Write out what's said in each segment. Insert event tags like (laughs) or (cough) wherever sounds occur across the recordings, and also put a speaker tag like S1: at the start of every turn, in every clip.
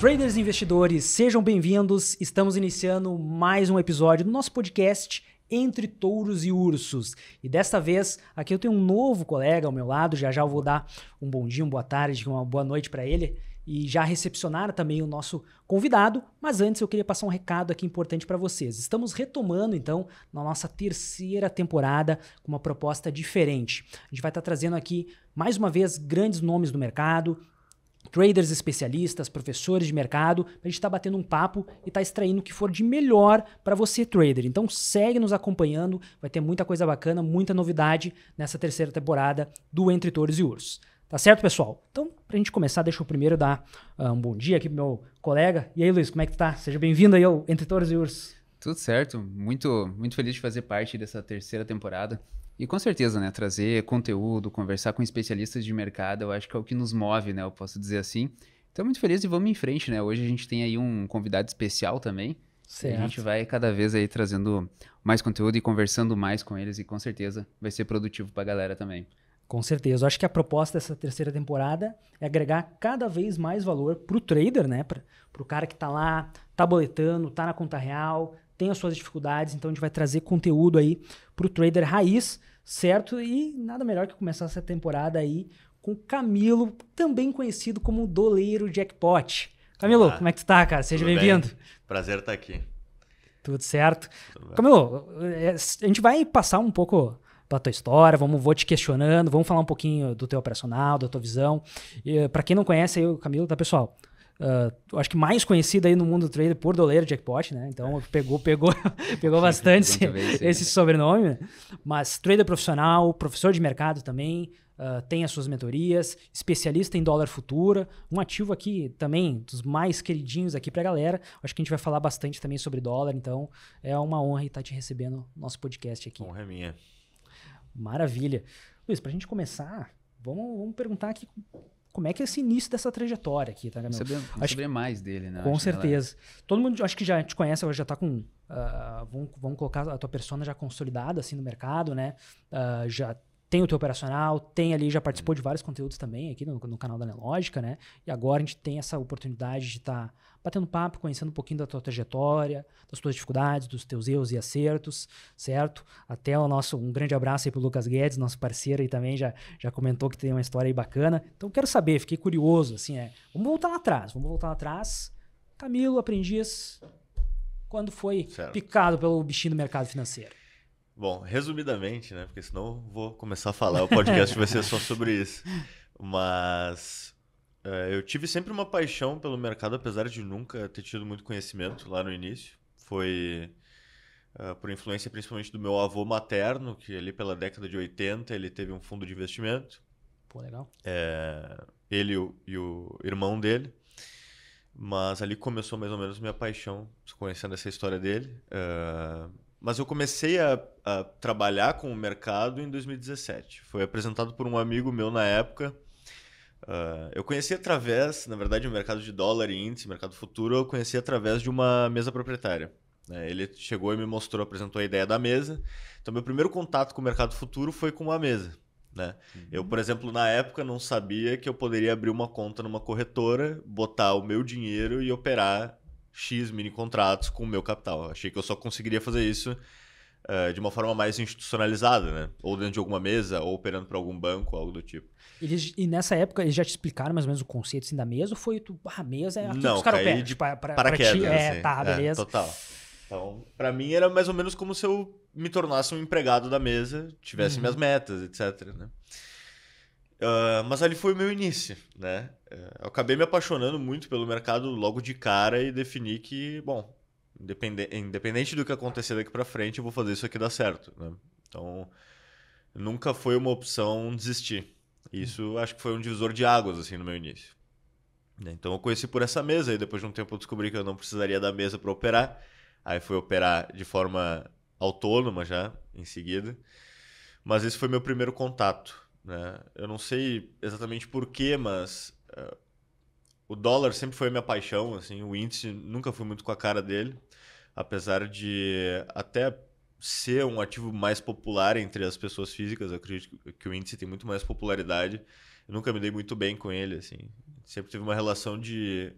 S1: Traders e investidores, sejam bem-vindos. Estamos iniciando mais um episódio do nosso podcast Entre Touros e Ursos. E desta vez, aqui eu tenho um novo colega ao meu lado. Já já eu vou dar um bom dia, uma boa tarde, uma boa noite para ele e já recepcionar também o nosso convidado, mas antes eu queria passar um recado aqui importante para vocês. Estamos retomando então na nossa terceira temporada com uma proposta diferente. A gente vai estar tá trazendo aqui mais uma vez grandes nomes do mercado, traders especialistas, professores de mercado, a gente está batendo um papo e estar tá extraindo o que for de melhor para você, trader. Então segue nos acompanhando, vai ter muita coisa bacana, muita novidade nessa terceira temporada do Entre Tores e Ursos. Tá certo, pessoal? Então, para a gente começar, deixa eu primeiro dar uh, um bom dia aqui pro meu colega. E aí, Luiz, como é que tá? Seja bem-vindo aí ao Entre Tores e Ursos.
S2: Tudo certo, muito, muito feliz de fazer parte dessa terceira temporada. E com certeza, né, trazer conteúdo, conversar com especialistas de mercado, eu acho que é o que nos move, né, eu posso dizer assim. Então, muito feliz e vamos em frente, né? Hoje a gente tem aí um convidado especial também. Certo. A gente vai cada vez aí trazendo mais conteúdo e conversando mais com eles e com certeza vai ser produtivo para a galera também.
S1: Com certeza. Eu acho que a proposta dessa terceira temporada é agregar cada vez mais valor para o trader, né? Para o cara que está lá, está boletando, tá na conta real, tem as suas dificuldades. Então a gente vai trazer conteúdo aí para o trader raiz certo? E nada melhor que começar essa temporada aí com Camilo, também conhecido como Doleiro Jackpot.
S3: Camilo, Olá. como é que tu tá, cara? Seja bem-vindo. Bem. Prazer estar aqui. Tudo certo.
S1: Tudo Camilo, é, a gente vai passar um pouco da tua história, vamos, vou te questionando, vamos falar um pouquinho do teu operacional, da tua visão. Para quem não conhece aí o Camilo, tá, pessoal? Uh, acho que mais conhecida aí no mundo do trader por doleiro jackpot, né? Então pegou, pegou, (laughs) pegou (laughs) bastante esse, esse sobrenome. Né? Mas trader profissional, professor de mercado também, uh, tem as suas mentorias, especialista em dólar futura, um ativo aqui também dos mais queridinhos aqui pra galera. Acho que a gente vai falar bastante também sobre dólar, então é uma honra estar tá te recebendo no nosso podcast aqui. Honra é minha. Maravilha. Luiz, pra gente começar, vamos, vamos perguntar aqui como é que é esse início dessa trajetória aqui, tá, Saber, acho, saber mais dele, né? Com acho certeza. Ela... Todo mundo, acho que já te conhece, já tá com... Uh, vamos, vamos colocar a tua persona já consolidada, assim, no mercado, né? Uh, já tem o teu operacional, tem ali, já participou uhum. de vários conteúdos também aqui no, no canal da Nelógica, né? E agora a gente tem essa oportunidade de estar tá batendo papo, conhecendo um pouquinho da tua trajetória, das tuas dificuldades, dos teus erros e acertos, certo? Até o nosso, um grande abraço aí pro Lucas Guedes, nosso parceiro aí também, já, já comentou que tem uma história aí bacana. Então quero saber, fiquei curioso, assim, é, vamos voltar lá atrás, vamos voltar lá atrás. Camilo, aprendiz, quando foi certo. picado pelo bichinho do mercado financeiro?
S3: Bom, resumidamente, né? Porque senão vou começar a falar, o podcast vai ser só sobre isso. Mas é, eu tive sempre uma paixão pelo mercado, apesar de nunca ter tido muito conhecimento lá no início. Foi é, por influência principalmente do meu avô materno, que ali pela década de 80 ele teve um fundo de investimento. Pô, legal. É, ele o, e o irmão dele. Mas ali começou mais ou menos minha paixão, conhecendo essa história dele. É, mas eu comecei a, a trabalhar com o mercado em 2017. Foi apresentado por um amigo meu na época. Uh, eu conheci através, na verdade, o mercado de dólar e índice, mercado futuro, eu conheci através de uma mesa proprietária. Né? Ele chegou e me mostrou, apresentou a ideia da mesa. Então, meu primeiro contato com o mercado futuro foi com uma mesa. Né? Uhum. Eu, por exemplo, na época não sabia que eu poderia abrir uma conta numa corretora, botar o meu dinheiro e operar X mini contratos com o meu capital. Achei que eu só conseguiria fazer isso uh, de uma forma mais institucionalizada, né? Ou dentro de alguma mesa, ou operando para algum banco, algo do tipo.
S1: Eles, e nessa época eles já te explicaram mais ou menos o conceito assim, da mesa? Ou foi tu, ah, mesa
S3: é aqui Não, que os caras operam? Tipo, é para, para, para ti, assim. é, assim. tá, é, beleza. É, total. Então, para mim era mais ou menos como se eu me tornasse um empregado da mesa, tivesse uhum. minhas metas, etc, né? Uh, mas ali foi o meu início, né? É, eu acabei me apaixonando muito pelo mercado logo de cara e defini que, bom, independente, independente do que acontecer daqui para frente, eu vou fazer isso aqui dar certo. Né? Então, nunca foi uma opção desistir. Isso acho que foi um divisor de águas assim no meu início. Então eu conheci por essa mesa e depois de um tempo eu descobri que eu não precisaria da mesa para operar. Aí fui operar de forma autônoma já em seguida. Mas esse foi meu primeiro contato. Né? Eu não sei exatamente porquê, mas o dólar sempre foi a minha paixão, assim, o índice nunca fui muito com a cara dele, apesar de até ser um ativo mais popular entre as pessoas físicas, eu acredito que o índice tem muito mais popularidade. Eu nunca me dei muito bem com ele, assim. Sempre tive uma relação de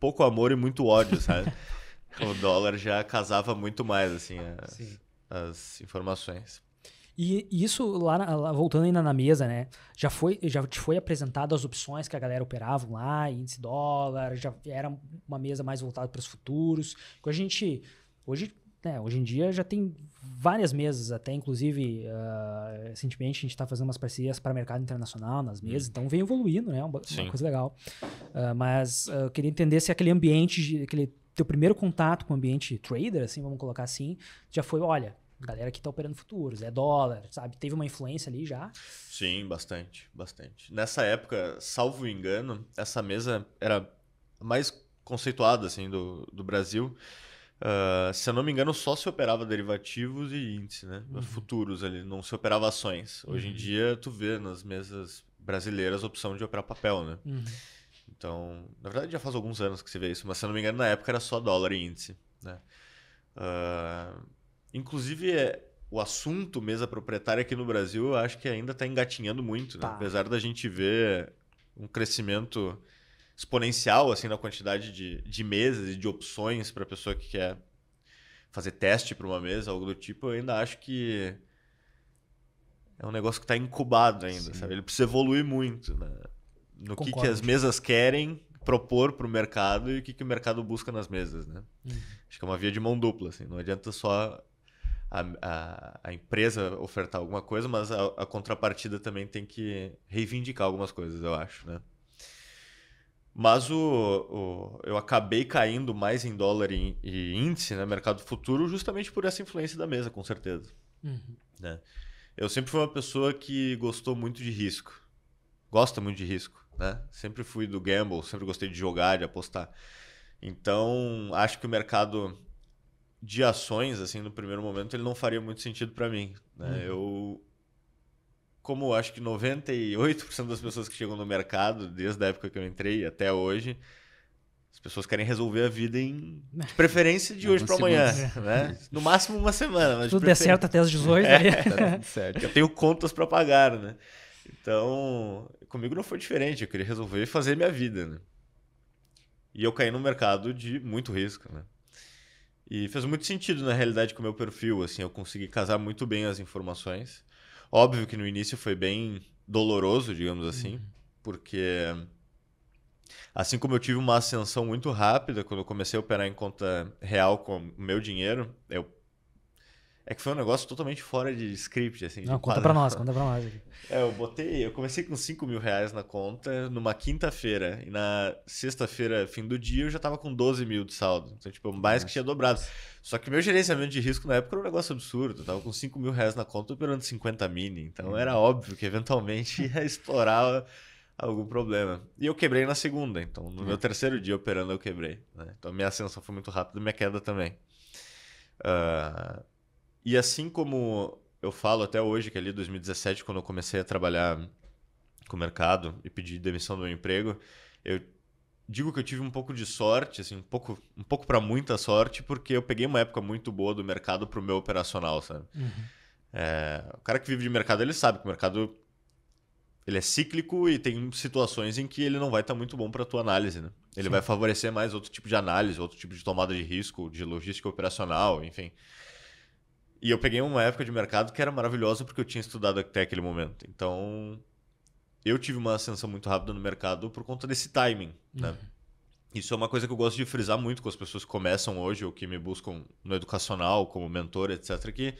S3: pouco amor e muito ódio, sabe? (laughs) o dólar já casava muito mais, assim, as, as informações.
S1: E isso, lá, lá, voltando ainda na mesa, né? Já, foi, já te foi apresentado as opções que a galera operava lá, índice dólar, já era uma mesa mais voltada para os futuros. A gente, hoje, né, hoje em dia já tem várias mesas, até inclusive uh, recentemente a gente está fazendo umas parcerias para mercado internacional nas mesas, uhum. então vem evoluindo, né? É uma, uma coisa legal. Uh, mas uh, eu queria entender se aquele ambiente, aquele teu primeiro contato com o ambiente trader, assim, vamos colocar assim, já foi, olha, galera que está operando futuros, é dólar, sabe? Teve uma influência ali já?
S3: Sim, bastante, bastante. Nessa época, salvo engano, essa mesa era mais conceituada assim do, do Brasil. Uh, se eu não me engano, só se operava derivativos e índice, né? Uhum. Futuros ali, não se operava ações. Hoje uhum. em dia, tu vê nas mesas brasileiras a opção de operar papel, né? Uhum. Então, na verdade já faz alguns anos que se vê isso, mas se eu não me engano, na época era só dólar e índice, né? Uh, Inclusive, é, o assunto mesa proprietária aqui no Brasil, eu acho que ainda está engatinhando muito, né? tá. Apesar da gente ver um crescimento exponencial assim na quantidade de, de mesas e de opções para a pessoa que quer fazer teste para uma mesa, algo do tipo, eu ainda acho que é um negócio que está incubado ainda, sabe? Ele precisa evoluir muito né? no que, que as mesas querem propor para o mercado e o que, que o mercado busca nas mesas, né? Uhum. Acho que é uma via de mão dupla, assim. Não adianta só a, a, a, empresa ofertar alguma coisa, mas a, a, contrapartida também tem que reivindicar algumas coisas, eu acho, né? Mas o, o eu acabei caindo mais em dólar e, e, índice, né, mercado futuro, justamente por essa influência da mesa, com certeza. Uhum. Né? Eu sempre fui uma pessoa que gostou muito de risco. Gosta muito de risco, né? Sempre fui do gamble, sempre gostei de jogar, de apostar. Então, acho que o mercado de ações, assim, no primeiro momento, ele não faria muito sentido para mim. Né? Uhum. Eu, como acho que 98% das pessoas que chegam no mercado, desde a época que eu entrei até hoje, as pessoas querem resolver a vida em de (laughs) preferência de hoje para amanhã, né? No máximo uma semana. Mas Tudo der certo até as 18. É, né? tá (laughs) certo. Eu tenho contas para pagar, né? Então, comigo não foi diferente. Eu queria resolver fazer minha vida, né? E eu caí no mercado de muito risco, né? E fez muito sentido, na realidade, com o meu perfil, assim, eu consegui casar muito bem as informações. Óbvio que no início foi bem doloroso, digamos assim, uhum. porque assim como eu tive uma ascensão muito rápida quando eu comecei a operar em conta real com o meu dinheiro, eu é que foi um negócio totalmente fora de script, assim. Não, conta para pra nós, conta pra nós. (laughs) É, eu botei, eu comecei com 5 mil reais na conta numa quinta-feira. E na sexta-feira, fim do dia, eu já tava com 12 mil de saldo. Então, tipo, mais Nossa. que tinha dobrado. Só que meu gerenciamento de risco na época era um negócio absurdo. Eu tava com 5 mil reais na conta operando 50 mini. Então hum. era uhum. óbvio que eventualmente (laughs) ia explorar algum problema. E eu quebrei na segunda. Então, no hum. meu uhum. terceiro dia operando, eu quebrei. Né? Então minha ascensão foi muito rápida e minha queda também. Uh, e assim como eu falo até hoje, que ali 2017, quando eu comecei a trabalhar com o mercado e pedi demissão do meu emprego, eu digo que eu tive um pouco de sorte, assim, um pouco, um pouco para muita sorte, porque eu peguei uma época muito boa do mercado para o meu operacional, sabe? Uhum. É, o cara que vive de mercado, ele sabe que o mercado ele é cíclico e tem situações em que ele não vai estar tá muito bom para tua análise, né? Ele Sim. vai favorecer mais outro tipo de análise, outro tipo de tomada de risco, de logística operacional, enfim. E eu peguei uma época de mercado que era maravilhosa porque eu tinha estudado até aquele momento. Então, eu tive uma ascensão muito rápida no mercado por conta desse timing, né? Uhum. Isso é uma coisa que eu gosto de frisar muito com as pessoas que começam hoje ou que me buscam no educacional, como mentor, etc. Que,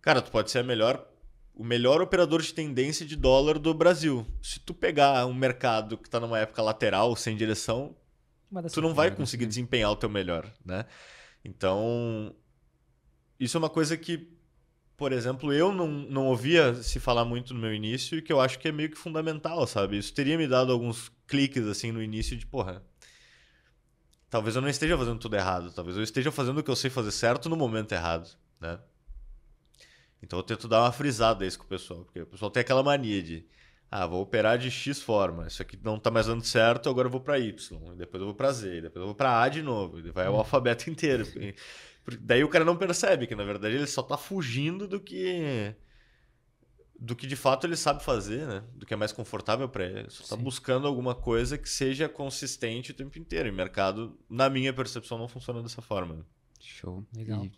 S3: cara, tu pode ser a melhor, o melhor operador de tendência de dólar do Brasil. Se tu pegar um mercado que está numa época lateral, sem direção, tu não vai conseguir né? desempenhar o teu melhor, né? Então, isso é uma coisa que, por exemplo, eu não, não ouvia se falar muito no meu início e que eu acho que é meio que fundamental, sabe? Isso teria me dado alguns cliques, assim, no início de, porra, talvez eu não esteja fazendo tudo errado, talvez eu esteja fazendo o que eu sei fazer certo no momento errado, né? Então eu tento dar uma frisada isso com o pessoal, porque o pessoal tem aquela mania de ah, vou operar de X forma, isso aqui não tá mais dando certo, agora eu vou para Y, depois eu vou para Z, depois eu vou para A de novo, e vai o alfabeto (laughs) inteiro. Assim. Porque daí o cara não percebe que, na verdade, ele só tá fugindo do que. do que de fato ele sabe fazer, né? Do que é mais confortável para ele. Só tá Sim. tá buscando alguma coisa que seja consistente o tempo inteiro. E mercado, na minha percepção, não funciona dessa forma. Né? Show. Legal. E...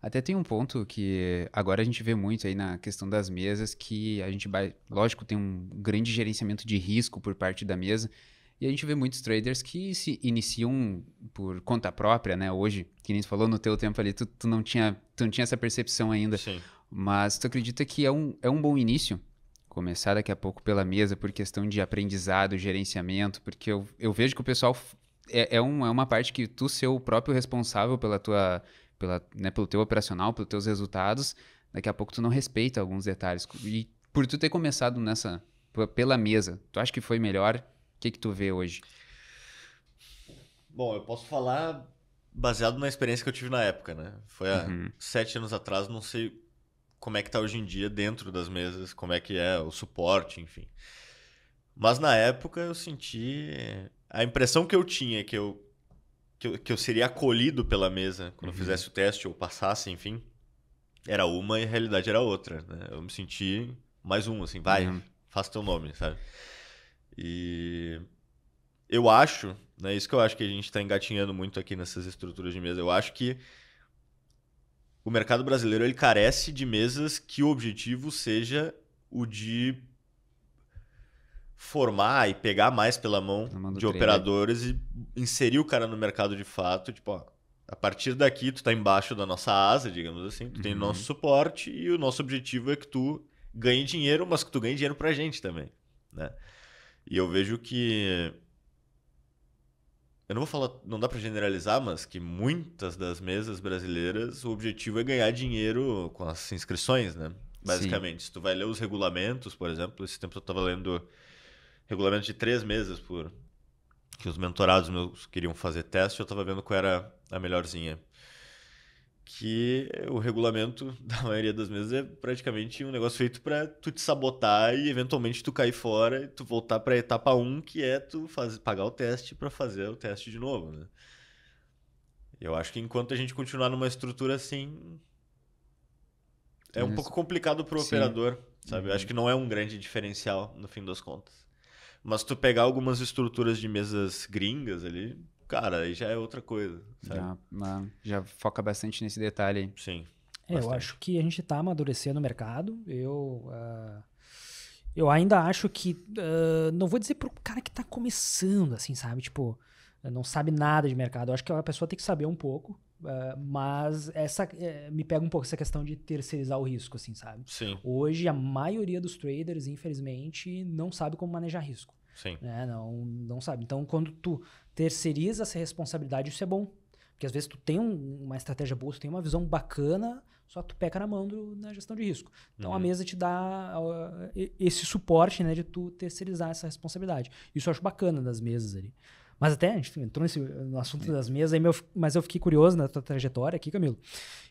S2: Até tem um ponto que agora a gente vê muito aí na questão das mesas, que a gente, lógico, tem um grande gerenciamento de risco por parte da mesa, e a gente vê muitos traders que se iniciam por conta própria, né? Hoje, que nem tu falou no teu tempo ali, tu, tu, não, tinha, tu não tinha essa percepção ainda. Sim. Mas tu acredita que é um, é um bom início começar daqui a pouco pela mesa por questão de aprendizado, gerenciamento, porque eu, eu vejo que o pessoal é, é, um, é uma parte que tu ser o próprio responsável pela tua, pela, né, pelo teu operacional, pelos teus resultados, daqui a pouco tu não respeita alguns detalhes. E por tu ter começado nessa pela mesa, tu acha que foi melhor que, que tu vê hoje?
S3: Bom, eu posso falar baseado na experiência que eu tive na época, né? Foi há uhum. sete anos atrás, não sei como é que tá hoje em dia dentro das mesas, como é que é o suporte, enfim. Mas na época eu senti. A impressão que eu tinha que eu, que eu, que eu seria acolhido pela mesa quando uhum. fizesse o teste ou passasse, enfim, era uma e a realidade era outra. Né? Eu me senti mais um, assim, vai, uhum. faz teu nome, sabe? E eu acho, né, isso que eu acho que a gente está engatinhando muito aqui nessas estruturas de mesa. Eu acho que o mercado brasileiro ele carece de mesas que o objetivo seja o de formar e pegar mais pela mão de operadores e inserir o cara no mercado de fato, tipo, ó, a partir daqui tu tá embaixo da nossa asa, digamos assim, tu uhum. tem nosso suporte e o nosso objetivo é que tu ganhe dinheiro, mas que tu ganhe dinheiro pra gente também, né? E eu vejo que. Eu não vou falar, não dá para generalizar, mas que muitas das mesas brasileiras o objetivo é ganhar dinheiro com as inscrições, né? Basicamente, Sim. se tu vai ler os regulamentos, por exemplo, esse tempo eu estava lendo regulamento de três mesas por que os mentorados meus queriam fazer teste, eu estava vendo qual era a melhorzinha que o regulamento (laughs) da maioria das mesas é praticamente um negócio feito para tu te sabotar e eventualmente tu cair fora e tu voltar para a etapa 1, que é tu pagar o teste para fazer o teste de novo, né? Eu acho que enquanto a gente continuar numa estrutura assim
S2: é um pouco complicado para o operador, sabe? Uhum. Eu acho uhum.
S3: que não é um grande diferencial no fim das contas. Mas tu pegar algumas estruturas de mesas gringas ali, cara, aí já é outra coisa. Já, né? já, foca bastante nesse detalhe aí. Sim.
S1: É, eu acho que a gente está amadurecendo o mercado. Eu. Uh, eu ainda acho que. Uh, não vou dizer para o cara que está começando, assim, sabe? Tipo, não sabe nada de mercado. Eu acho que a pessoa tem que saber um pouco. Uh, mas essa uh, me pega um pouco essa questão de terceirizar o risco, assim, sabe? Sim. Hoje a maioria dos traders, infelizmente, não sabe como manejar risco. Sim. Né? Não, não sabe. Então, quando tu terceiriza essa responsabilidade, isso é bom. Porque às vezes tu tem um, uma estratégia boa, tu tem uma visão bacana, só tu peca na mão do, na gestão de risco. Então uhum. a mesa te dá uh, esse suporte né, de tu terceirizar essa responsabilidade. Isso eu acho bacana das mesas ali. Mas até, enfim, entrou nesse, no assunto é. das mesas, aí meu, mas eu fiquei curioso na tua trajetória aqui, Camilo,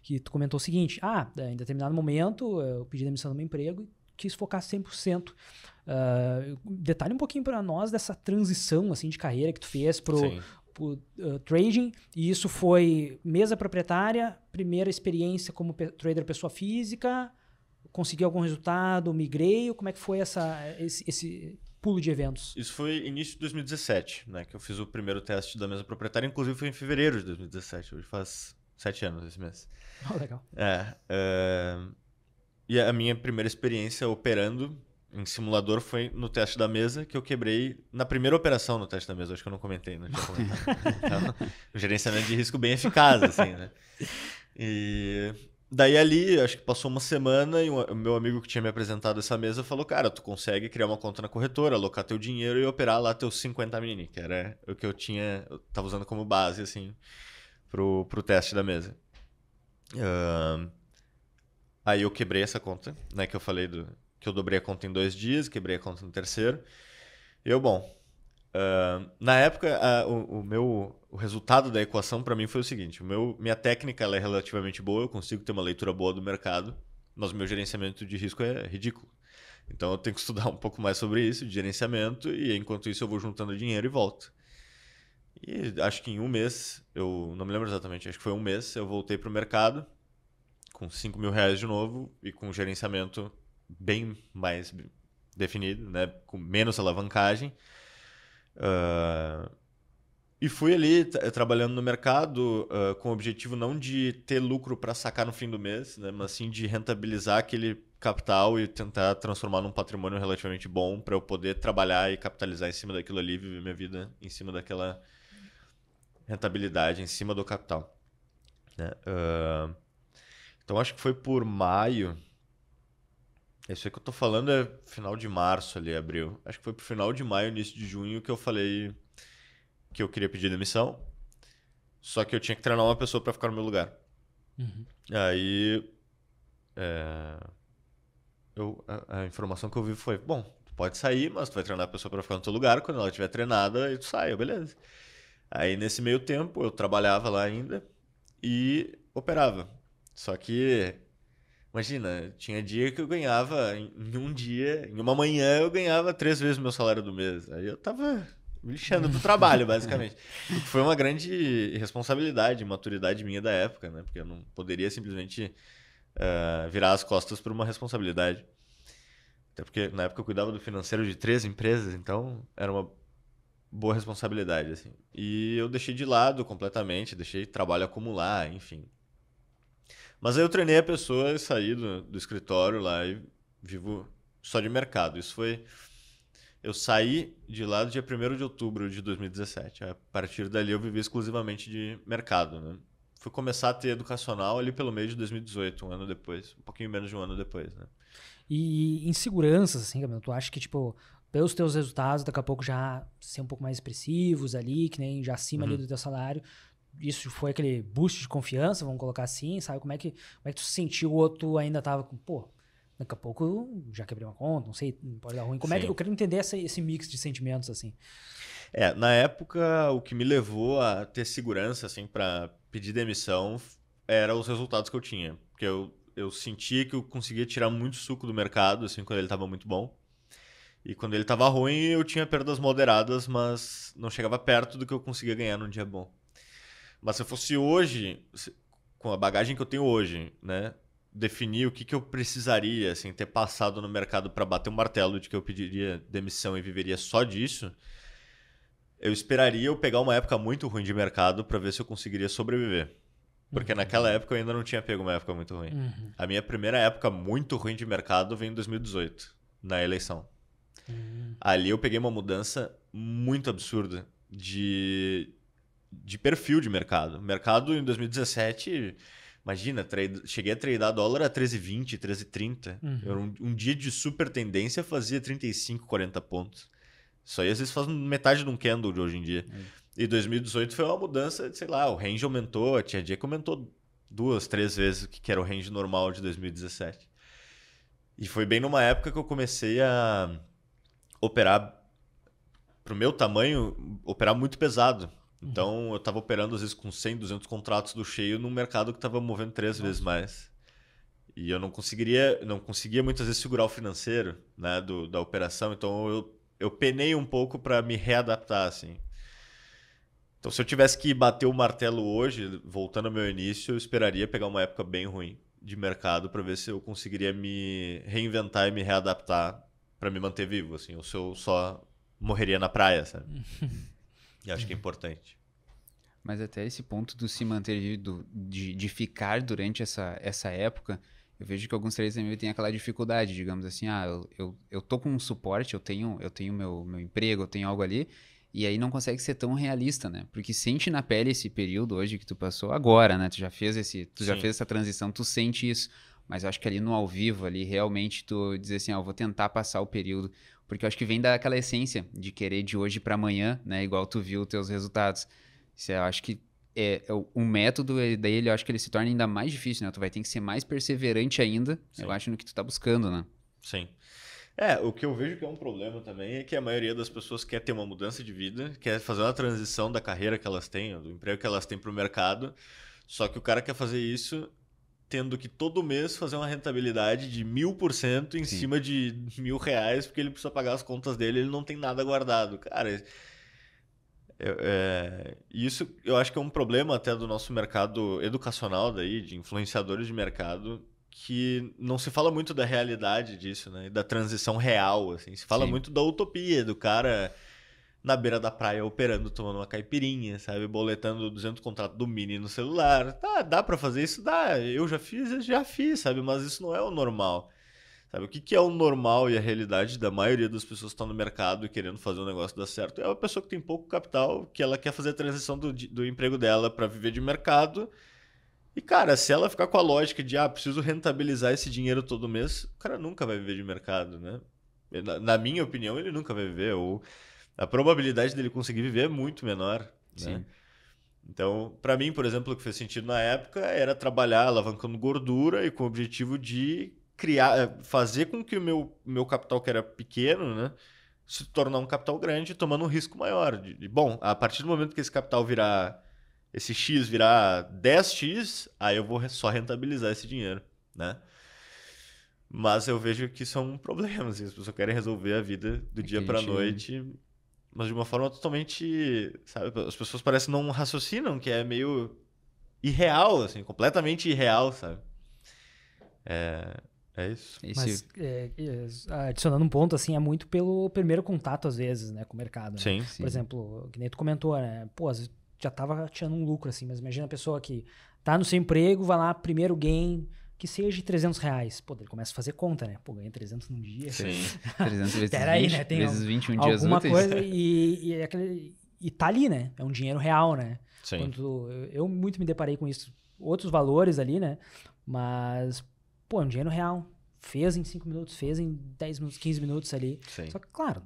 S1: que tu comentou o seguinte, ah, em determinado momento eu pedi demissão do meu emprego quis focar 100%. Uh, ah, detalhe um pouquinho para nós dessa transição assim de carreira que tu fez pro, pro uh, trading e isso foi mesa proprietária, primeira experiência como pe trader pessoa física, consegui algum resultado, migrei, como é que foi essa esse, esse pulo de eventos?
S3: Isso foi início de 2017, né? Que eu fiz o primeiro teste da mesa proprietária, inclusive foi em fevereiro de 2017, hoje faz sete anos esse mês. Oh, legal. É, uh, e a minha primeira experiência operando em simulador foi no teste da mesa que eu quebrei na primeira operação no teste da mesa. Acho que eu não comentei, não tinha comentado. então, (laughs) gerenciamento de risco bem eficaz, assim, né? E daí ali, acho que passou uma semana e o meu amigo que tinha me apresentado essa mesa falou: Cara, tu consegue criar uma conta na corretora, alocar teu dinheiro e operar lá teus 50 mini, que era o que eu tinha, eu tava usando como base, assim, pro, pro teste da mesa. Uh, Aí eu quebrei essa conta, né? Que eu falei do, que eu dobrei a conta em dois dias, quebrei a conta no terceiro. Eu, bom, uh, na época uh, o, o, meu o resultado da equação para mim foi o seguinte: o meu, minha técnica é relativamente boa, eu consigo ter uma leitura boa do mercado, mas meu gerenciamento de risco é ridículo. Então eu tenho que (laughs) estudar um pouco mais sobre isso, de gerenciamento, e enquanto isso eu vou juntando dinheiro e volto. E acho que em um mês, eu não me lembro exatamente, acho que foi um mês, eu voltei para o mercado com 5 mil reais de novo e com um gerenciamento bem mais definido, né? com menos alavancagem. Uh, e fui ali trabalhando no mercado uh, com o objetivo não de ter lucro para sacar no fim do mês, né? mas sim de rentabilizar aquele capital e tentar transformar num patrimônio relativamente bom para eu poder trabalhar e capitalizar em cima daquilo ali, viver minha vida em cima daquela rentabilidade, em cima do capital. Né? Ah, então acho que foi por maio. Isso aí que eu tô falando é final de março ali, abril. Acho que foi pro final de maio, início de junho que eu falei que eu queria pedir demissão. Só que eu tinha que treinar uma pessoa para ficar no meu lugar. Uhum. Aí. É, eu, a, a, informação que eu vi foi: bom, tu pode sair, mas tu vai treinar a pessoa para ficar no teu lugar. Quando ela estiver treinada, aí tu sai, beleza. Aí nesse meio tempo eu trabalhava lá ainda e operava. Só que, imagina, tinha dia que eu ganhava, em um dia, em uma manhã, eu ganhava três vezes o meu salário do mês. Aí eu tava me lixando do trabalho, (laughs) basicamente. foi uma grande responsabilidade, maturidade minha da época, né? Porque eu não poderia simplesmente uh, virar as costas por uma responsabilidade. Até porque na época eu cuidava do financeiro de três empresas, então era uma boa responsabilidade, assim. E eu deixei de lado completamente, deixei trabalho acumular, enfim. Mas aí eu treinei a pessoa e saí do, do escritório lá e vivo só de mercado. Isso foi. Eu saí de lá no dia 1 de outubro de 2017. A partir dali eu vivi exclusivamente de mercado. Né? Fui começar a ter educacional ali pelo meio de 2018, um ano depois, um pouquinho menos de um ano depois. Né?
S1: E inseguranças, assim, Gabriel, tu acha que, tipo, pelos teus resultados, daqui a pouco já ser um pouco mais expressivos ali, que nem já acima uhum. ali do teu salário, isso foi aquele boost de confiança, vamos colocar assim, sabe? Como é que, como é que tu sentiu o outro ainda tava com, pô, daqui a pouco já quebrei uma conta, não sei, pode dar ruim. Como Sim. é que eu quero entender essa, esse mix de sentimentos assim?
S3: É, na época o que me levou a ter segurança assim para pedir demissão era os resultados que eu tinha, porque eu eu sentia que eu conseguia tirar muito suco do mercado assim quando ele tava muito bom. E quando ele tava ruim, eu tinha perdas moderadas, mas não chegava perto do que eu conseguia ganhar num dia bom. Mas se eu fosse hoje, com a bagagem que eu tenho hoje, né? Definir o que, que eu precisaria, assim, ter passado no mercado para bater um martelo de que eu pediria demissão e viveria só disso, eu esperaria eu pegar uma época muito ruim de mercado para ver se eu conseguiria sobreviver. Porque uhum. naquela época eu ainda não tinha pego uma época muito ruim. Uhum. A minha primeira época muito ruim de mercado veio em 2018, na eleição. Uhum. Ali eu peguei uma mudança muito absurda de, de perfil de mercado. O mercado em 2017, imagina, trade, cheguei a treinar dólar a 13,20, 13,30. Uhum. Um, um dia de super tendência fazia 35, 40 pontos. Isso aí às vezes faz metade de um candle de hoje em dia. Uhum. E 2018 foi uma mudança, sei lá, o range aumentou, a dia que aumentou duas, três vezes o que era o range normal de 2017. E foi bem numa época que eu comecei a operar, para o meu tamanho, operar muito pesado. Então, eu estava operando às vezes com 100, 200 contratos do cheio num mercado que estava movendo três Nossa. vezes mais. E eu não conseguiria, não conseguia muitas vezes segurar o financeiro, né, do, da operação, então eu, eu penei um pouco para me readaptar assim. Então, se eu tivesse que bater o martelo hoje, voltando ao meu início, eu esperaria pegar uma época bem ruim de mercado para ver se eu conseguiria me reinventar e me readaptar para me manter vivo, assim, ou se eu só morreria na praia, sabe? (laughs) E acho que é uhum. importante.
S2: Mas até esse ponto do se manter vivo, de, de ficar durante essa, essa época, eu vejo que alguns três também têm aquela dificuldade, digamos assim, ah, eu, eu, eu tô com um suporte, eu tenho, eu tenho meu, meu emprego, eu tenho algo ali, e aí não consegue ser tão realista, né? Porque sente na pele esse período hoje que tu passou agora, né? Tu já fez esse, tu Sim. já fez essa transição, tu sente isso. Mas eu acho que ali no ao vivo, ali, realmente tu dizer assim, ah, eu vou tentar passar o período. Porque eu acho que vem daquela essência de querer de hoje para amanhã, né? Igual tu viu os teus resultados. Você acho que é, é o método é dele, eu acho que ele se torna ainda mais difícil, né? Tu vai ter que ser mais perseverante ainda, Sim. eu acho, no que tu tá buscando, né?
S3: Sim. É, o que eu vejo que é um problema também é que a maioria das pessoas quer ter uma mudança de vida, quer fazer uma transição da carreira que elas têm, do emprego que elas têm para o mercado, só que o cara quer fazer isso tendo que todo mês fazer uma rentabilidade de mil por cento em Sim. cima de mil reais, porque ele precisa pagar as contas dele, ele não tem nada guardado. Cara, é, isso eu acho que é um problema até do nosso mercado educacional daí, de influenciadores de mercado, que não se fala muito da realidade disso, né? Da transição real, assim. Se fala Sim. muito da utopia, do cara na beira da praia operando, tomando uma caipirinha, sabe? Boletando 200 contratos do Mini no celular. Tá, dá para fazer isso? Dá. Eu já fiz, eu já fiz, sabe? Mas isso não é o normal. Sabe? O que, que é o normal e a realidade da maioria das pessoas que estão tá no mercado e querendo fazer um negócio dar certo? É uma pessoa que tem pouco capital, que ela quer fazer a transição do, do emprego dela para viver de mercado. E, cara, se ela ficar com a lógica de, ah, preciso rentabilizar esse dinheiro todo mês, o cara nunca vai viver de mercado, né? Na, na minha opinião, ele nunca vai viver. Ou a probabilidade dele conseguir viver é muito menor. Né? Sim. Né? Então, para mim, por exemplo, o que fez sentido na época era trabalhar alavancando gordura e com o objetivo de criar, eh, fazer com que o meu, meu capital, que era pequeno, né, se tornar um capital grande, tomando um risco maior. De, de, bom, a partir do momento que esse capital virar, esse X virar 10X, aí eu vou só rentabilizar esse dinheiro, né? Mas eu vejo que são é (laughs) problemas, assim, as pessoas querem resolver a vida do é dia para noite mas de uma forma totalmente. Sabe, as pessoas parecem não raciocinam, que é meio irreal, assim, completamente irreal, sabe? É, é isso. Mas
S1: é, é, adicionando um ponto, assim, é muito pelo primeiro contato, às vezes, né, com o mercado. Né? Sim, sim. Por exemplo, que nem tu comentou, né? Pô, já tava tirando um lucro, assim, mas imagina a pessoa que tá no seu emprego, vai lá, primeiro game que seja 300 reais. Pô, ele começa a fazer conta, né? Pô, ganha 300 num dia. Sim, 300 (laughs) vezes Peraí, 20, né? Tem vezes 21 dias alguma úteis. coisa e, e, é aquele, e tá ali, né? É um dinheiro real, né? Sim. Quando, eu, eu muito me deparei com isso. Outros valores ali, né? Mas, pô, é um dinheiro real. Fez em 5 minutos, fez em 10 minutos, 15 minutos ali. Sim. Só que, claro,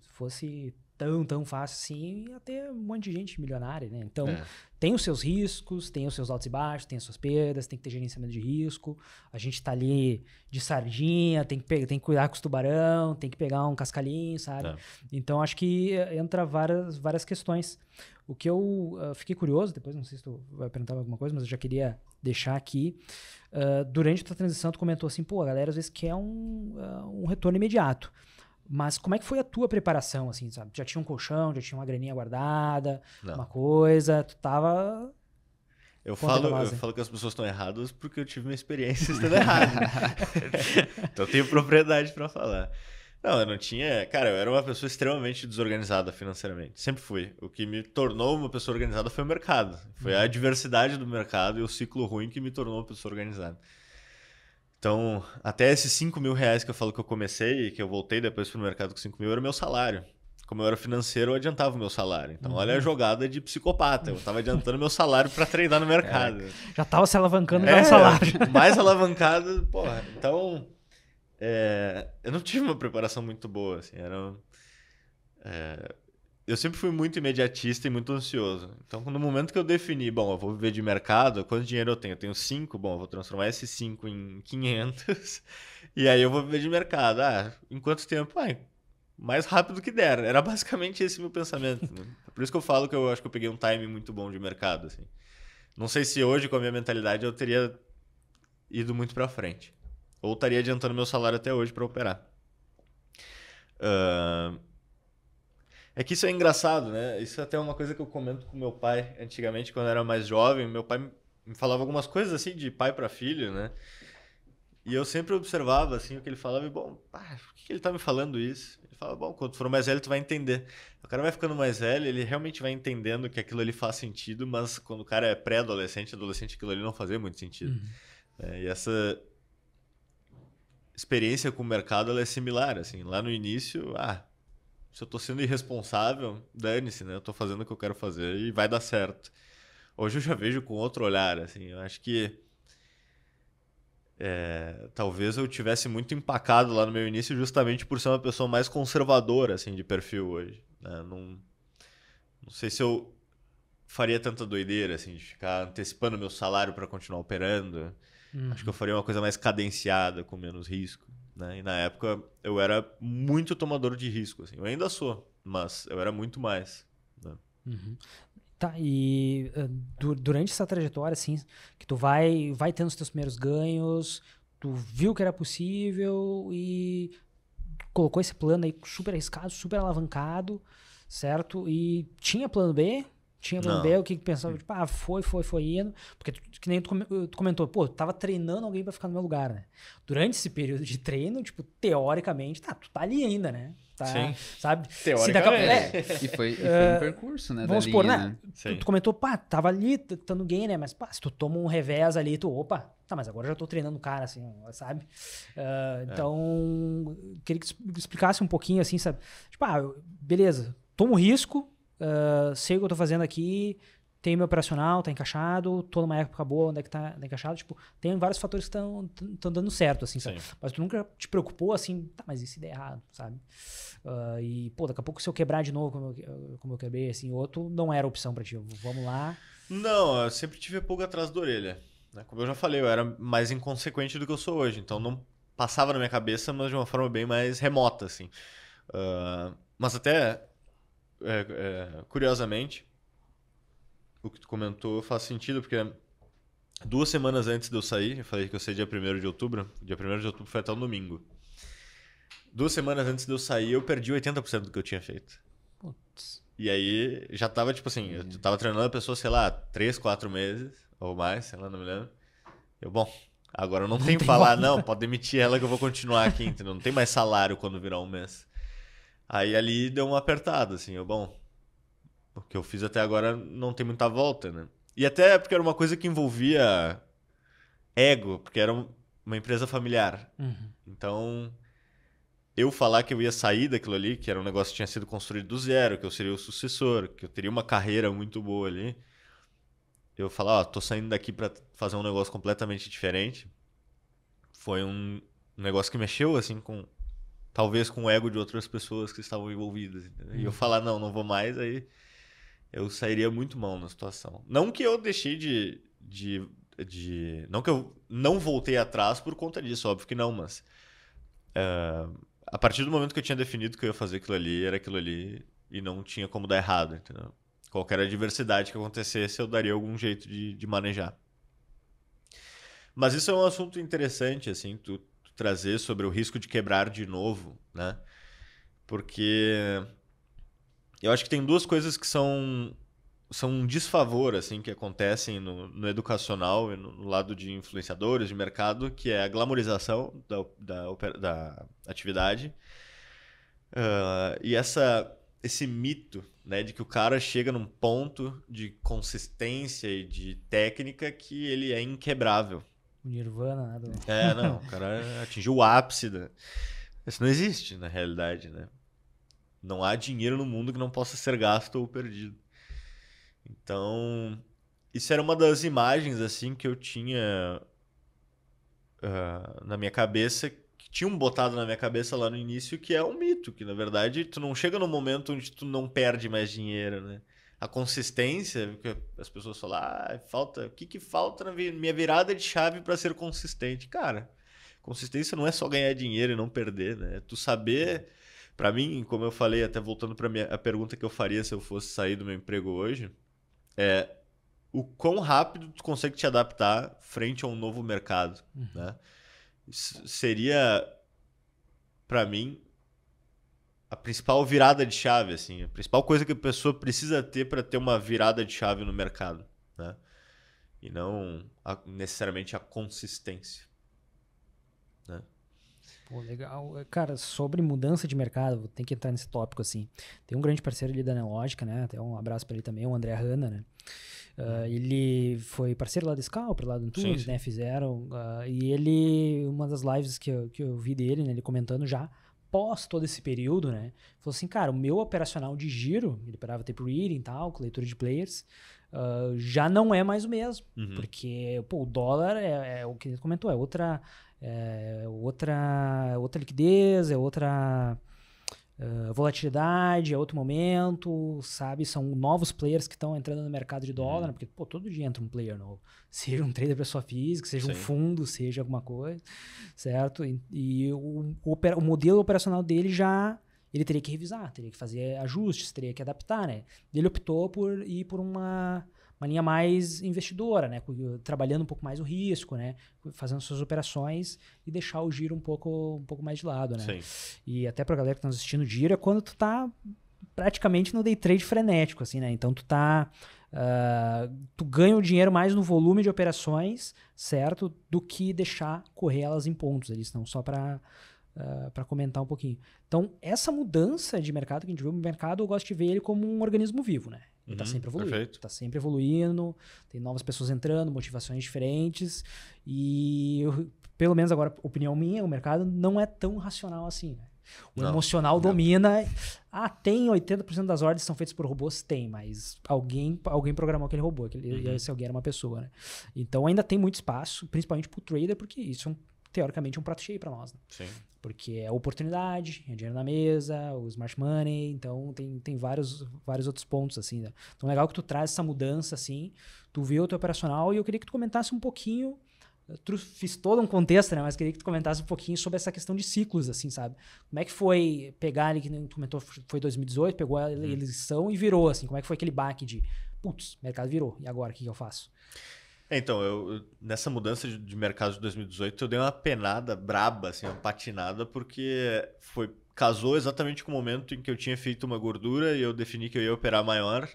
S1: se fosse tão, tão fácil assim e até um monte de gente milionária, né? Então, é. tem os seus riscos, tem os seus altos e baixos, tem as suas perdas, tem que ter gerenciamento de risco. A gente tá ali de sardinha, tem que, pegar, tem que cuidar com os tubarão, tem que pegar um cascalhinho, sabe? É. Então, acho que eh, entra várias, várias questões. O que eu uh, fiquei curioso, depois não sei se tu vai perguntar alguma coisa, mas eu já queria deixar aqui. Uh, durante a transição, tu comentou assim, pô, a galera às vezes quer um, uh, um retorno imediato. Mas como é que foi a tua preparação, assim, sabe? Já tinha um colchão, já tinha uma graninha guardada, Não. uma coisa, tu tava...
S3: Eu falo, eu falo que as pessoas estão erradas porque eu tive minha experiência estando errada. (laughs) então eu tenho propriedade para falar. Não, eu não tinha. Cara, eu era uma pessoa extremamente desorganizada financeiramente. Sempre fui. O que me tornou uma pessoa organizada foi o mercado. Foi uhum. a diversidade do mercado e o ciclo ruim que me tornou uma pessoa organizada. Então, até esses 5 mil reais que eu falo que eu comecei e que eu voltei depois para o mercado com 5 mil era o meu salário. Como eu era financeiro, eu adiantava o meu salário. Então, uhum. olha a uhum. jogada de psicopata. Eu estava adiantando meu salário para treinar no mercado. É, já estava se alavancando é, o salário. (laughs) Mais alavancado, porra. Então, é, eu não tive uma preparação muito boa. Assim, era, é, eu sempre fui muito imediatista e muito ansioso. Então, no momento que eu defini, bom, eu vou viver de mercado, quanto dinheiro eu tenho? Eu tenho 5, bom, eu vou transformar esses 5 em 500. (laughs) E aí eu vou viver de mercado. Ah, em quanto tempo? Ah, mais rápido que der. Era basicamente esse meu pensamento. Né? Por isso que eu falo que eu acho que eu peguei um time muito bom de mercado, assim. Não sei se hoje, com a minha mentalidade, eu teria ido muito para frente. Ou estaria adiantando meu salário até hoje para operar. Uh, é que isso é engraçado, né? Isso é até é uma coisa que eu comento com meu pai antigamente, quando eu era mais jovem. Meu pai me falava algumas coisas assim, de pai para filho, né? E eu sempre observava assim o que ele falava e, bom, por que ele tá me falando isso? Ele falava, bom, quando for mais velho tu vai entender. O cara vai ficando mais velho, ele realmente vai entendendo que aquilo ali faz sentido, mas quando o cara é pré-adolescente, adolescente, aquilo ali não fazia muito sentido. Uhum. É, e essa experiência com o mercado ela é similar, assim, lá no início, ah, se eu tô sendo irresponsável, dane-se, né? Eu tô fazendo o que eu quero fazer e vai dar certo. Hoje eu já vejo com outro olhar, assim. Eu acho que é, talvez eu tivesse muito empacado lá no meu início justamente por ser uma pessoa mais conservadora, assim, de perfil hoje. Né? Não, não sei se eu faria tanta doideira, assim, de ficar antecipando meu salário para continuar operando. Uhum. Acho que eu uhum. faria uma coisa mais cadenciada, com menos risco. Né? E na época eu era muito tomador de risco. Assim. Eu ainda sou, mas eu era muito mais. Né?
S1: Uhum. Tá, e uh, durante essa trajetória, assim, que tu vai, vai tendo os teus primeiros ganhos, tu viu que era possível e colocou esse plano aí super arriscado, super alavancado, certo? E tinha plano B? tinha o que pensava, hum. tipo, ah, foi, foi, foi indo. Porque, que nem tu eh, comentou, pô, tava treinando alguém para ficar no meu lugar, né? Durante esse período de treino, tipo, teoricamente, tá, tu tá ali ainda, né? Tá, Sim. Sabe? Teoricamente. É, e, foi, e foi ah, um percurso, né? Vamos supor, linha, né? né? Tu, tu, comentou, pá, tava ali, tá no game, né? Mas, pá, se tu toma um revés ali, tu, opa, tá, mas agora já tô treinando o cara, assim, sabe? Uh, é. Então, queria que tu explicasse um pouquinho, assim, sabe? Tipo, ah, beleza, tomo risco, ah, sei o que eu tô fazendo aqui, tem meu operacional, tá encaixado, tô numa época boa, onde é que tá, tá encaixado, tipo, tem vários fatores que estão dando certo, assim, sabe? Mas tu nunca te preocupou, assim, tá, mas isso der errado, sabe? Uh, e, pô, daqui a pouco se eu quebrar de novo, como eu, como eu quebrei, assim, outro não era opção para ti, vamos lá.
S3: Não, eu sempre tive a pulga atrás da orelha, né? Como eu já falei, eu era mais inconsequente do que eu sou hoje, então não passava na minha cabeça, mas de uma forma bem mais remota, assim. Uh, mas até é, é, curiosamente, o que tu comentou faz sentido, porque duas semanas antes de eu sair, eu falei que eu saí dia 1 de outubro, dia 1 de outubro foi até o domingo. Duas semanas antes de eu sair, eu perdi 80% do que eu tinha feito. Putz. E aí já tava, tipo assim, eu tava treinando a pessoa, sei lá, 3, 4 meses ou mais, sei lá, não me lembro. Eu, bom, agora eu não, não tenho que falar, não, pode demitir ela que eu vou continuar aqui, entendeu? Não tem mais salário quando virar um mês. Aí ali deu uma apertada, assim, eu, bom, o que eu fiz até agora não tem muita volta, né? E até porque era uma coisa que envolvia ego, porque era uma empresa familiar. Uhum. Então, eu falar que eu ia sair daquilo ali, que era um negócio que tinha sido construído do zero, que eu seria o sucessor, que eu teria uma carreira muito boa ali. Eu falar, ó, tô saindo daqui para fazer um negócio completamente diferente. Foi um negócio que mexeu, assim, com talvez com o ego de outras pessoas que estavam envolvidas. Entendeu? E eu uhum. falar, não, não vou mais, aí eu sairia muito mal na situação. Não que eu deixei de, de, de. Não que eu não voltei atrás por conta disso, óbvio que não, mas. Uh, a partir do momento que eu tinha definido que eu ia fazer aquilo ali, era aquilo ali, e não tinha como dar errado, entendeu? Qualquer adversidade que acontecesse, eu daria algum jeito de, de manejar. Mas isso é um assunto interessante, assim, tu trazer sobre o risco de quebrar de novo, né? Porque eu acho que tem duas coisas que são são um desfavor assim que acontecem no, no educacional e no, no, lado de influenciadores de mercado, que é a glamorização da, da, da atividade uh, e essa esse mito né, de que o cara chega num ponto de consistência e de técnica que ele é inquebrável
S1: o Nirvana, né? Do... É, não, o cara
S3: (laughs) atingiu o ápice. Da... Isso não existe na realidade, né? Não há dinheiro no mundo que não possa ser gasto ou perdido. Então, isso era uma das imagens assim que eu tinha uh, na minha cabeça, que tinham botado na minha cabeça lá no início, que é um mito, que na verdade tu não chega no momento onde tu não perde mais dinheiro, né? a consistência, porque as pessoas falam, ah, falta, o que, que falta na minha virada de chave para ser consistente? Cara, consistência não é só ganhar dinheiro e não perder, né? É tu saber, para mim, como eu falei, até voltando para a pergunta que eu faria se eu fosse sair do meu emprego hoje, é o quão rápido tu consegue te adaptar frente a um novo mercado, uhum. né? Isso seria para mim a principal virada de chave, assim, a principal coisa que a pessoa precisa ter para ter uma virada de chave no mercado, né? E não a, necessariamente a consistência. Né?
S1: Pô, legal. Cara, sobre mudança de mercado, tem que entrar nesse tópico, assim. Tem um grande parceiro ali da Analógica, né? Até um abraço para ele também, o André Hanna, né? Uh, ele foi parceiro lá do Scalper, lá do Antunes, né? Fizeram. Uh, e ele, uma das lives que eu, que eu vi dele, né? Ele comentando já, após todo esse período, né, falou assim, cara, o meu operacional de giro, ele operava tempo reading e tal, com leitura de players, uh, já não é mais o mesmo. Uhum. Porque, pô, o dólar é, é, o que ele comentou, é outra, é outra, outra liquidez, é outra ah, volatilidade é outro momento, sabe? São novos players que estão entrando no mercado de dólar, uhum. porque pô, todo dia entra um player novo. (laughs) Seja um trader pessoa física, seja Sim. um fundo, seja alguma coisa, certo? E, e o, o, o, modelo operacional dele já ele teria que revisar, teria que fazer ajustes, teria que adaptar, né? Ele optou por ir por uma uma linha mais investidora, né? Trabalhando um pouco mais o risco, né? Fazendo suas operações e deixar o giro um pouco, um pouco mais de lado, né? Sim. E até pra galera que tá assistindo o giro é quando tu tá praticamente no day trade frenético, assim, né? Então tu tá. Uh, tu ganha o dinheiro mais no volume de operações, certo? Do que deixar correr elas em pontos ali, senão só para uh, ah, para comentar um pouquinho. Então, essa mudança de mercado que a gente viu, o mercado, eu gosto de ver ele como um organismo vivo, né? Tá uhum, tá sempre evoluindo. Perfeito. Tá sempre evoluindo, tem novas pessoas entrando, motivações diferentes. E eu, pelo menos agora, opinião minha, o mercado não é tão racional assim. Né? O não, emocional não. domina. Ah, tem 80% das ordens são feitas por robôs? Tem, mas alguém, alguém programou aquele robô. Aquele, uhum. Esse alguém era uma pessoa, né? Então ainda tem muito espaço, principalmente pro trader, porque isso é um teoricamente, um prato cheio para nós. Né? Sim. Porque é oportunidade, é dinheiro na mesa, o smart money, então tem, tem vários, vários outros pontos, assim, né? Então, legal que tu traz essa mudança, assim, tu vê o teu operacional e eu queria que tu comentasse um pouquinho tu fiz todo um contexto, né? Mas queria que tu comentasse um pouquinho sobre essa questão de ciclos, assim, sabe? Como é que foi pegar ali que tu comentou, foi 2018, pegou a uhum. eleição hum. e virou, assim, como é que foi aquele baque de, putz, mercado virou, e agora, o que, que eu faço?
S3: É, então, eu nessa mudança de mercado de 2018, eu dei uma penada braba, assim, uma patinada, porque foi casou exatamente com o momento em que eu tinha feito uma gordura e eu defini que eu ia operar maior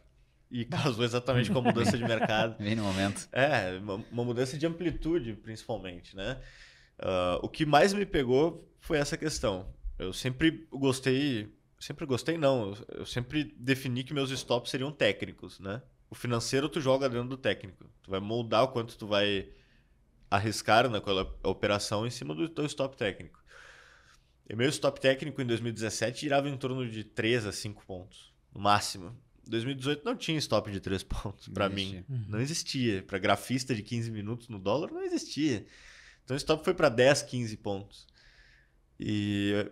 S3: e (laughs) casou exatamente com a mudança de mercado. Vem no momento. É, uma, uma mudança de amplitude, principalmente, né? Uh, o que mais me pegou foi essa questão. Eu sempre gostei, sempre gostei não, eu sempre defini que meus stops seriam técnicos, né? o financeiro tu joga dentro do técnico. Tu vai moldar o quanto tu vai arriscar naquela né, operação em cima do teu stop técnico. E meu stop técnico em 2017 girava em torno de 3 a 5 pontos, no máximo. 2018 não tinha stop de 3 (laughs) pontos para mim. Não existia. Para grafista de 15 minutos no dólar, não existia. Então o stop foi para 10, 15 pontos. E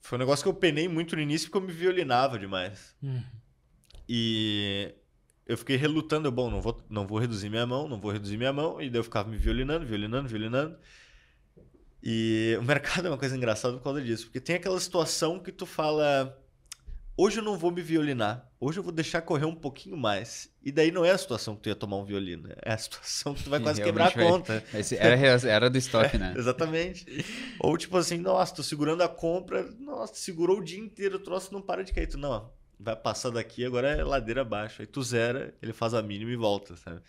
S3: foi um negócio que eu penei muito no início porque eu me violinava demais. Hum. E eu fiquei relutando, eu, bom, não vou, não vou reduzir minha mão, não vou reduzir minha mão, e daí eu ficava me violinando, violinando, violinando. E o (laughs) mercado é uma coisa engraçada por causa disso, porque tem aquela situação que tu fala, hoje eu não vou me violinar, hoje eu vou deixar correr um pouquinho mais. E daí não é a situação que tu ia tomar um violino, né? é a situação que tu vai (laughs) quase quebrar a conta. Esse era, era do estoque, é, né? (laughs) Exatamente. Ou tipo assim, nossa, tô segurando a compra, nossa, segurou o dia inteiro, o troço não para de cair. Tu, não, vai passar daqui, agora é ladeira abaixo. Aí tu zera, ele faz a mínima e volta, sabe?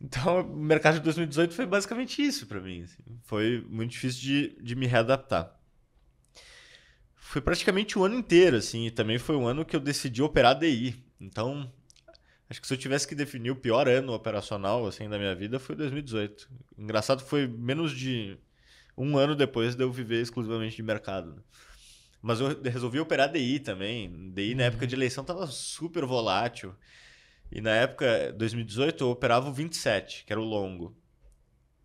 S3: Então, o mercado de 2018 foi basicamente isso para mim. Assim. Foi muito difícil de, de me readaptar. Foi praticamente o ano inteiro, assim, e também foi um ano que eu decidi operar DI. Então, acho que se eu tivesse que definir o pior ano operacional, assim, da minha vida, foi 2018. Engraçado, foi menos de um ano depois de eu viver exclusivamente de mercado. Né? Mas eu resolvi operar DI também. DI na uhum. época de eleição estava super volátil. E na época, 2018, eu operava o 27, que era o longo.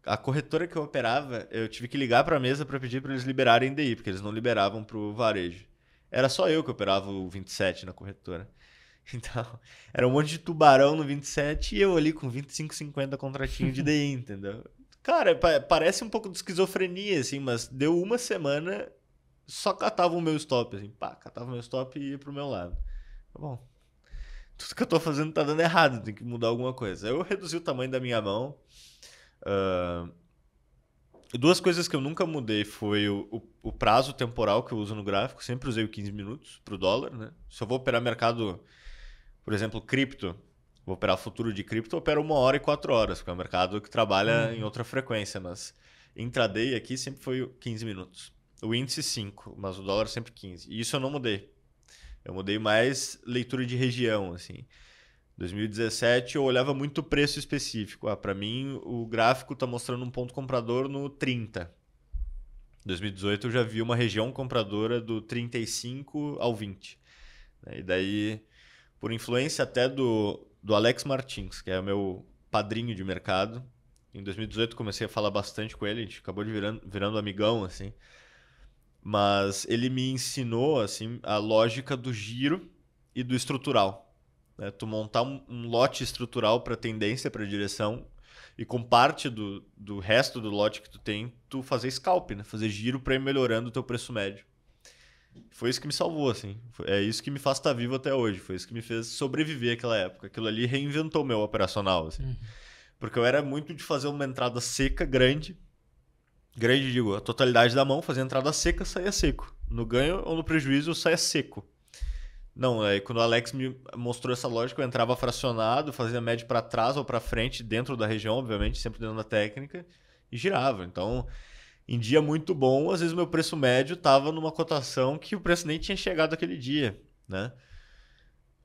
S3: A corretora que eu operava, eu tive que ligar para a mesa para pedir para eles liberarem DI, porque eles não liberavam para o varejo. Era só eu que operava o 27 na corretora. (laughs) Então, era um monte de tubarão no 27 e eu ali com 25,50 contratinho de DI, (laughs) entendeu? Cara, parece um pouco de esquizofrenia, assim, mas deu uma semana, só catava o meu stop, assim, pá, catava o meu stop e ia pro meu lado. Tá bom. Tudo que eu tô fazendo tá dando errado, tem que mudar alguma coisa. Eu reduzi o tamanho da minha mão. Uh, duas coisas que eu nunca mudei foi o, o, o, prazo temporal que eu uso no gráfico. Sempre usei o 15 minutos pro dólar, né? Se eu vou operar mercado, por exemplo, cripto, vou operar futuro de cripto, eu opero uma hora e quatro horas, porque é um mercado que trabalha uhum. em outra frequência, mas intraday aqui sempre foi 15 minutos o índice 5, mas o dólar sempre 15. E isso eu não mudei. Eu mudei mais leitura de região, assim. 2017 eu olhava muito preço específico. Ah, para mim o gráfico está mostrando um ponto comprador no 30. 2018 eu já vi uma região compradora do 35 ao 20. Né, e daí, por influência até do, do Alex Martins, que é o meu padrinho de mercado, em 2018 comecei a falar bastante com ele, a gente acabou virando, virando amigão, assim. Mas ele me ensinou assim a lógica do giro e do estrutural. Né? Tu montar um, lote estrutural para tendência, para direção, e com parte do, do resto do lote que tu tem, tu fazer scalp, né? fazer giro para ir melhorando o teu preço médio. Foi isso que me salvou, assim. É isso que me faz estar tá vivo até hoje. Foi isso que me fez sobreviver aquela época. Aquilo ali reinventou meu operacional, assim. Uhum. Porque eu era muito de fazer uma entrada seca, grande, grande, digo, a totalidade da mão, fazia entrada seca, saía seco. No ganho ou no prejuízo, saía seco. Não, aí é, quando o Alex me mostrou essa lógica, eu entrava fracionado, fazia médio para trás ou para frente, dentro da região, obviamente, sempre dentro da técnica, e girava. Então, em dia muito bom, às vezes meu preço médio estava numa cotação que o preço nem tinha chegado aquele dia, né?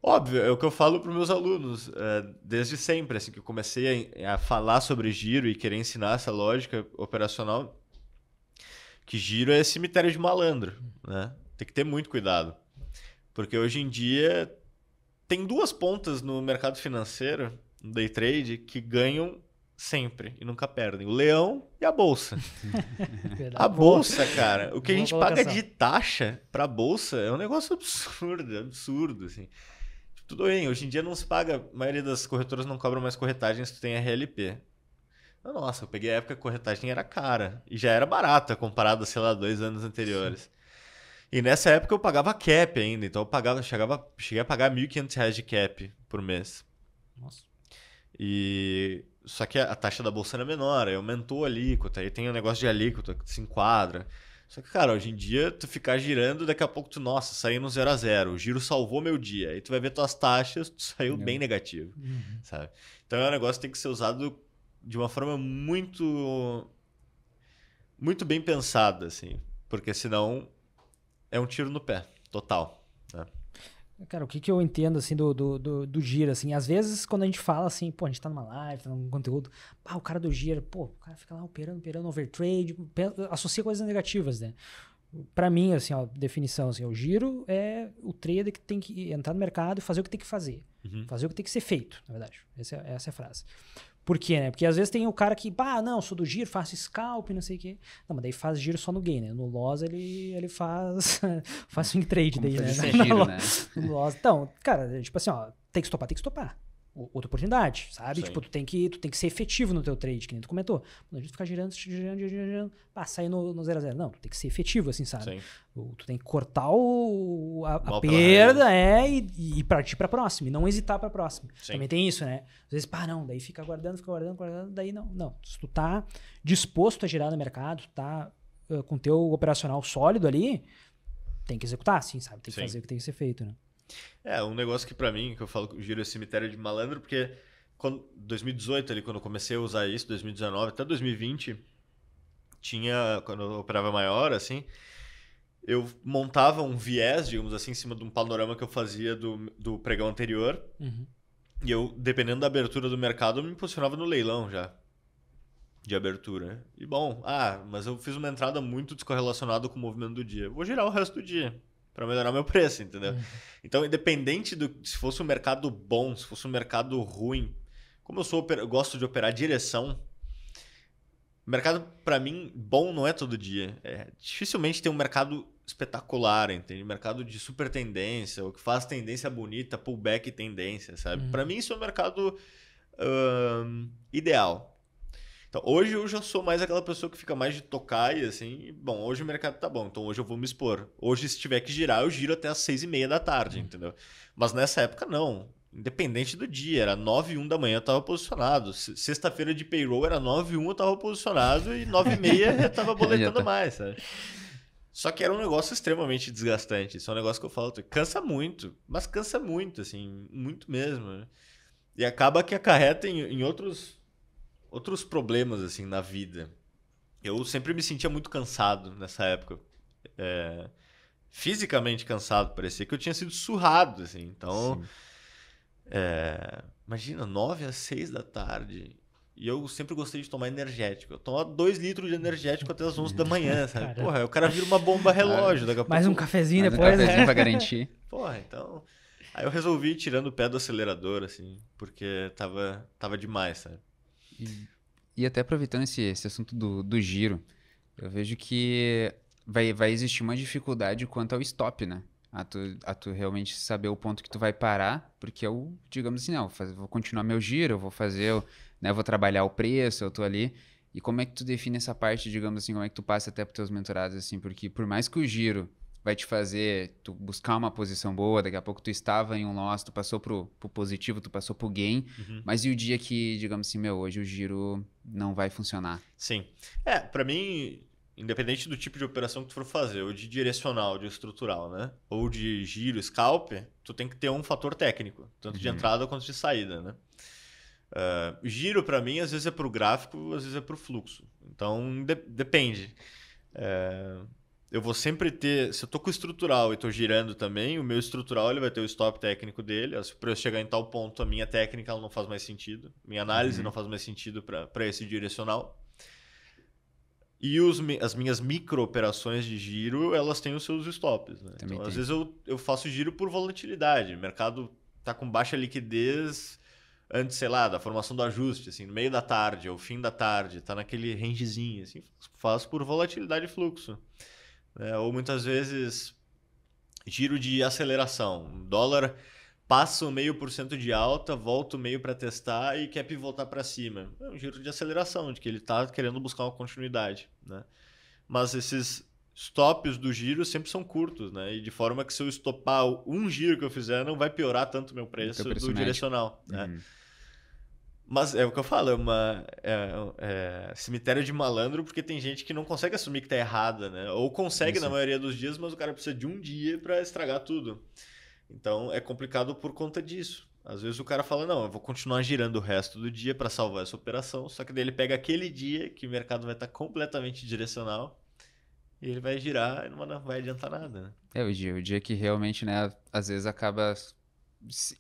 S3: Óbvio, é o que eu falo para meus alunos é, desde sempre, assim que eu comecei a, a, falar sobre giro e querer ensinar essa lógica operacional, que giro é cemitério de malandro, né? Tem que ter muito cuidado, porque hoje em dia tem duas pontas no mercado financeiro, no day trade, que ganham sempre e nunca perdem, o leão e a bolsa.
S2: (laughs) a bolsa,
S3: cara, o que Boa a gente colocação. paga de taxa para bolsa é um negócio absurdo, absurdo, assim. Tudo bem, hoje em dia não se paga, a maioria das corretoras não cobram mais corretagem se tu tem RLP. Nossa, eu peguei a época que a corretagem era cara e já era barata comparado, sei lá, dois anos anteriores. Sim. E nessa época eu pagava cap ainda, então eu pagava, chegava, cheguei a pagar R$ 1.500 de cap por mês. Nossa. E só que a taxa da bolsa era menor, aí aumentou a alíquota, aí tem o um negócio de alíquota que se enquadra. Só que, cara, hoje em dia, tu ficar girando, daqui a pouco tu, nossa, saí no 0 a 0 o giro salvou meu dia. Aí tu vai ver tuas taxas, tu saiu Não. bem uhum. negativo, uhum. sabe? Então é um negócio que tem que ser usado de uma forma muito. muito bem pensada, assim. Porque senão é um tiro no pé, total.
S1: Cara, o que, que eu entendo, assim, do, do, do, do Gira, assim, às vezes quando a gente fala, assim, pô, a gente tá numa live, tá num conteúdo, pá, o cara do Gira, pô, o cara fica lá operando, operando, overtrade, associa coisas negativas, né? Pra mim, assim, a definição, assim, o giro é o trader que tem que entrar no mercado e fazer o que tem que fazer. Uhum. Fazer o que tem que ser feito, na verdade. Essa, é, essa é a frase. Por quê, né? Porque às vezes tem o cara que, bah, não, sou do giro, faço scalp, não sei o quê. Não, mas daí faz giro só no gain, né? No loss ele, ele faz, (laughs) faz swing trade Como daí, né? (laughs) Giro, né? no loss. Então, cara, tipo assim, ó, tem que estopar, tem que estopar outra oportunidade, sabe? Sim. Tipo, tu tem, que, tu tem que ser efetivo no teu trade, que nem tu comentou. Não adianta ficar girando, girando, girando, girando, ah, sair no 0x0. Zero, zero Não, tu tem que ser efetivo, assim, sabe? Tu, tu tem que cortar o, a, a perda é, e, e partir pra próxima, e não hesitar pra próxima. Sim. Também tem isso, né? Às vezes, pá, não, daí fica aguardando, fica aguardando, aguardando, daí não. Não, se tu tá disposto a girar no mercado, tu tá com teu operacional sólido ali, tem que executar, assim, sabe? Tem que Sim. fazer o que tem que ser feito, né?
S3: É, um negócio que para mim, que eu falo, giro esse cemitério de malandro, porque quando, 2018 ali, quando eu comecei a usar isso, 2019 até 2020, tinha, quando eu operava maior, assim, eu montava um viés, digamos assim, em cima de um panorama que eu fazia do, do pregão anterior. Uhum. E eu, dependendo da abertura do mercado, eu me posicionava no leilão já. De abertura. Né? E bom, ah, mas eu fiz uma entrada muito descorrelacionada com o movimento do dia. Vou girar o resto do dia para melhorar meu preço, entendeu? É. Então, independente do se fosse um mercado bom, se fosse um mercado ruim, como eu sou eu gosto de operar direção, mercado para mim bom não é todo dia. É, dificilmente tem um mercado espetacular, entende? Mercado de super tendência, o que faz tendência bonita, pullback tendência, sabe? Uhum. Para mim isso é um mercado uh, ideal. Então, hoje eu já sou mais aquela pessoa que fica mais de tocar e assim, bom, hoje o mercado tá bom, então hoje eu vou me expor. Hoje, se tiver que girar, eu giro até às seis e meia da tarde, uhum. entendeu? Mas nessa época, não. Independente do dia, era 9 e 1 da manhã eu tava posicionado. Sexta-feira de payroll era 9 e 1 eu tava posicionado e 9 e meia eu tava (laughs) boletando tá. mais, sabe? Só que era um negócio extremamente desgastante. Isso é um negócio que eu falo, cansa muito, mas cansa muito, assim, muito mesmo. Né? E acaba que acarreta em, em outros outros problemas assim na vida. Eu sempre me sentia muito cansado nessa época. É, fisicamente cansado, parecia que eu tinha sido surrado, assim. Então, é, imagina, 9 às 6 da tarde. E eu sempre gostei de tomar energético. Eu tomava 2 litros de energético até as 11 da manhã, (laughs) sabe? Cara. Porra, o cara vira uma bomba relógio. Daqui a Mais pouco... um cafezinho Mais depois. Mais né? um cafezinho pra garantir. (laughs) Porra, então... Aí eu resolvi ir tirando o pé do acelerador, assim, porque tava, tava demais, sabe?
S2: E, e até aproveitando esse, esse assunto do, do giro, eu vejo que vai, vai existir uma dificuldade quanto ao stop, né? A tu, a tu realmente saber o ponto que tu vai parar, porque eu, digamos assim, não, vou, vou continuar meu giro, eu vou fazer, eu, né, vou trabalhar o preço, eu tô ali. E como é que tu define essa parte, digamos assim, como é que tu passa até para os teus mentorados, assim, porque por mais que o giro vai te fazer tu buscar uma posição boa, daqui a pouco tu estava em um loss, tu passou pro, pro positivo, tu passou pro gain, uhum. mas e o dia que, digamos assim, meu, hoje o giro não vai funcionar?
S3: Sim. É, para mim, independente do tipo de operação que tu for fazer, ou de direcional, de estrutural, né? Ou de giro, scalp, tu tem que ter um fator técnico, tanto uhum. de entrada quanto de saída, né? Uh, giro, para mim, às vezes é pro gráfico, às vezes é pro fluxo. Então, de depende. Uh, eu vou sempre ter, se eu tô com estrutural e tô girando também, o meu estrutural ele vai ter o stop técnico dele, se o preço chegar em tal ponto, a minha técnica ela não faz mais sentido, minha análise uhum. não faz mais sentido para esse direcional. E os, as minhas micro operações de giro, elas têm os seus stops. Né? Então, tem. às vezes eu, eu faço giro por volatilidade, o mercado tá com baixa liquidez, antes, sei lá, da formação do ajuste, assim, no meio da tarde ou fim da tarde, tá naquele rangezinho, assim, faço por volatilidade e fluxo né? ou muitas vezes giro de aceleração. O dólar passa o meio por cento de alta, volta o meio para testar e quer pivotar para cima. É um giro de aceleração, de que ele está querendo buscar uma continuidade. Né? Mas esses stops do giro sempre são curtos, né? E de forma que se eu estopar um giro que eu fizer, não vai piorar tanto o meu preço, o preço do médio. direcional. Né? Uhum. Mas é o que eu falo, é uma é, é, cemitério de malandro, porque tem gente que não consegue assumir que tá errada, né? Ou consegue Isso. na maioria dos dias, mas o cara precisa de um dia para estragar tudo. Então é complicado por conta disso. Às vezes o cara fala, não, eu vou continuar girando o resto do dia para salvar essa operação, só que daí ele pega aquele dia que o mercado vai estar tá completamente direcional e ele vai girar e não vai adiantar nada, né?
S2: É, o dia, o dia que realmente, né, às vezes acaba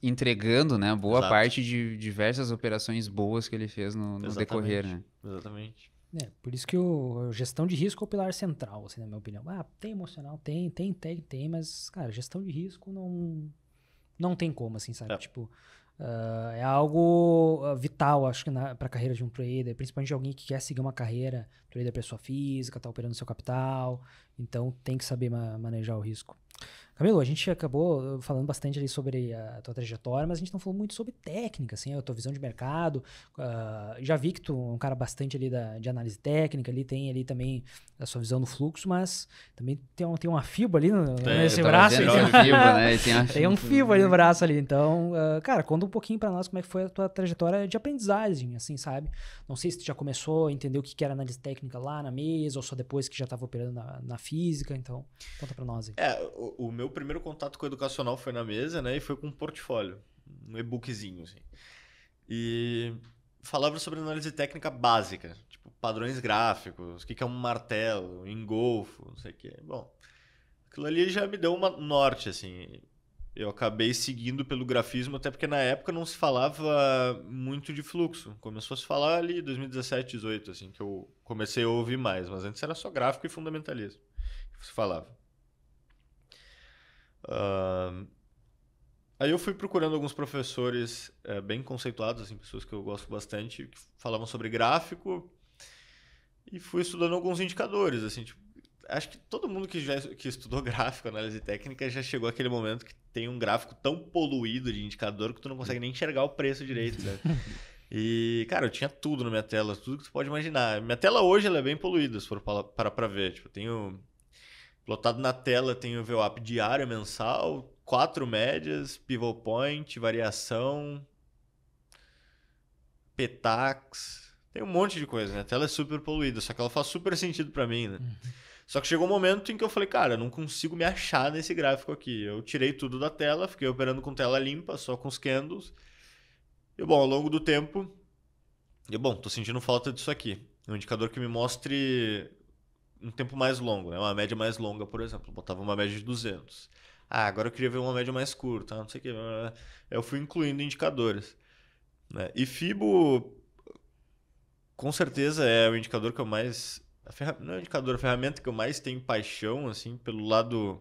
S2: entregando, né? Boa Exato. parte de diversas operações boas que ele fez no, no decorrer, né? Exatamente.
S1: É, por isso que o, a gestão de risco é o pilar central, assim, na minha opinião. Ah, tem emocional, tem, tem, tem, tem, mas, cara, gestão de risco não, não tem como, assim, sabe? É. Tipo, uh, é algo ah, vital, acho que, para a carreira de um trader, principalmente de alguém que quer seguir uma carreira, trader pessoa física, tá operando seu capital, então tem que saber ma manejar o risco. Camilo, a gente acabou eh, falando bastante ali sobre a tua trajetória, mas a gente não falou muito sobre técnica, assim, a tua visão de mercado. Uh, já vi que tu é um cara bastante ali da, de análise técnica, ali tem ali também a sua visão do fluxo, mas também tem, um, tem uma fibra ali no, é, nesse braço. É né, tem, fibra, né? tem, tem um fibra ali no braço ali. Então, uh, cara, conta um pouquinho para nós como é que foi a tua trajetória de aprendizagem, assim, sabe? Não sei se tu já começou a entender o que era análise técnica lá na mesa, ou só depois que já estava operando na, na, física, então conta para nós aí.
S3: É, o, o meu meu primeiro contato com o educacional foi na mesa, né? E foi com um portfólio, um e-bookzinho, assim. E falava sobre análise técnica básica, tipo padrões gráficos, o que é um martelo, um engolfo, não sei o quê. Bom, aquilo ali já me deu um norte, assim. Eu acabei seguindo pelo grafismo, até porque na época não se falava muito de fluxo. Começou a se falar ali em 2017, 2018, assim, que eu comecei a ouvir mais. Mas antes era só gráfico e fundamentalismo que se falava. Uh, aí eu fui procurando alguns professores é, bem conceituados, assim, pessoas que eu gosto bastante, que falavam sobre gráfico e fui estudando alguns indicadores, assim, tipo, acho que todo mundo que já que estudou (laughs) gráfico, análise técnica, já chegou aquele momento que tem um gráfico tão poluído de indicador que tu não consegue nem enxergar o preço direito, né? (laughs) E, cara, eu tinha tudo na minha tela, tudo que tu pode imaginar. Minha tela hoje ela é bem poluída, se for parar pra ver. Tipo, eu tenho Plotado na tela tem o VWAP diário, mensal, quatro médias, pivot point, variação, petax. Tem um monte de coisa, né? A tela é super poluída, só que ela faz super sentido para mim, né? Uhum. Só que chegou um momento em que eu falei, cara, eu não consigo me achar nesse gráfico aqui. Eu tirei tudo da tela, fiquei operando com tela limpa, só com os candles. E bom, ao longo do tempo, eu bom, tô sentindo falta disso aqui. Um indicador que me mostre um tempo mais longo, né? Uma média mais longa, por exemplo. botava uma média de 200. Ah, agora eu queria ver uma média mais curta, não sei o quê. Eu fui incluindo indicadores. Né? E FIBO, com certeza, é o indicador que eu mais... Ferra... Não é o indicador, a ferramenta que eu mais tenho paixão, assim, pelo lado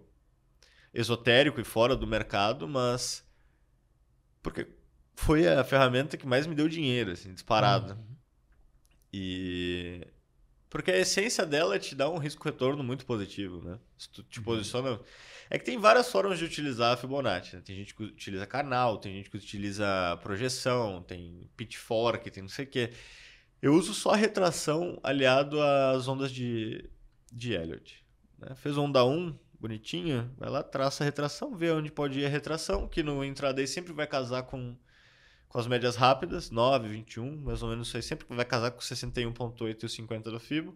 S3: esotérico e fora do mercado, mas... Porque foi a ferramenta que mais me deu dinheiro, assim, disparado. Né? Uhum. E porque a essência dela é te dá um risco-retorno muito positivo, né? Se tu te uhum. posiciona. É que tem várias formas de utilizar a Fibonacci. Né? Tem gente que utiliza canal, tem gente que utiliza projeção, tem pitchfork, tem não sei o quê. Eu uso só retração aliado às ondas de, de Elliot. Né? Fez onda 1, bonitinha, vai lá, traça a retração, vê onde pode ir a retração, que no intraday sempre vai casar com com as médias rápidas, 9, 21, mais ou menos isso aí, sempre vai casar com 61.8 e o 50 do FIBO.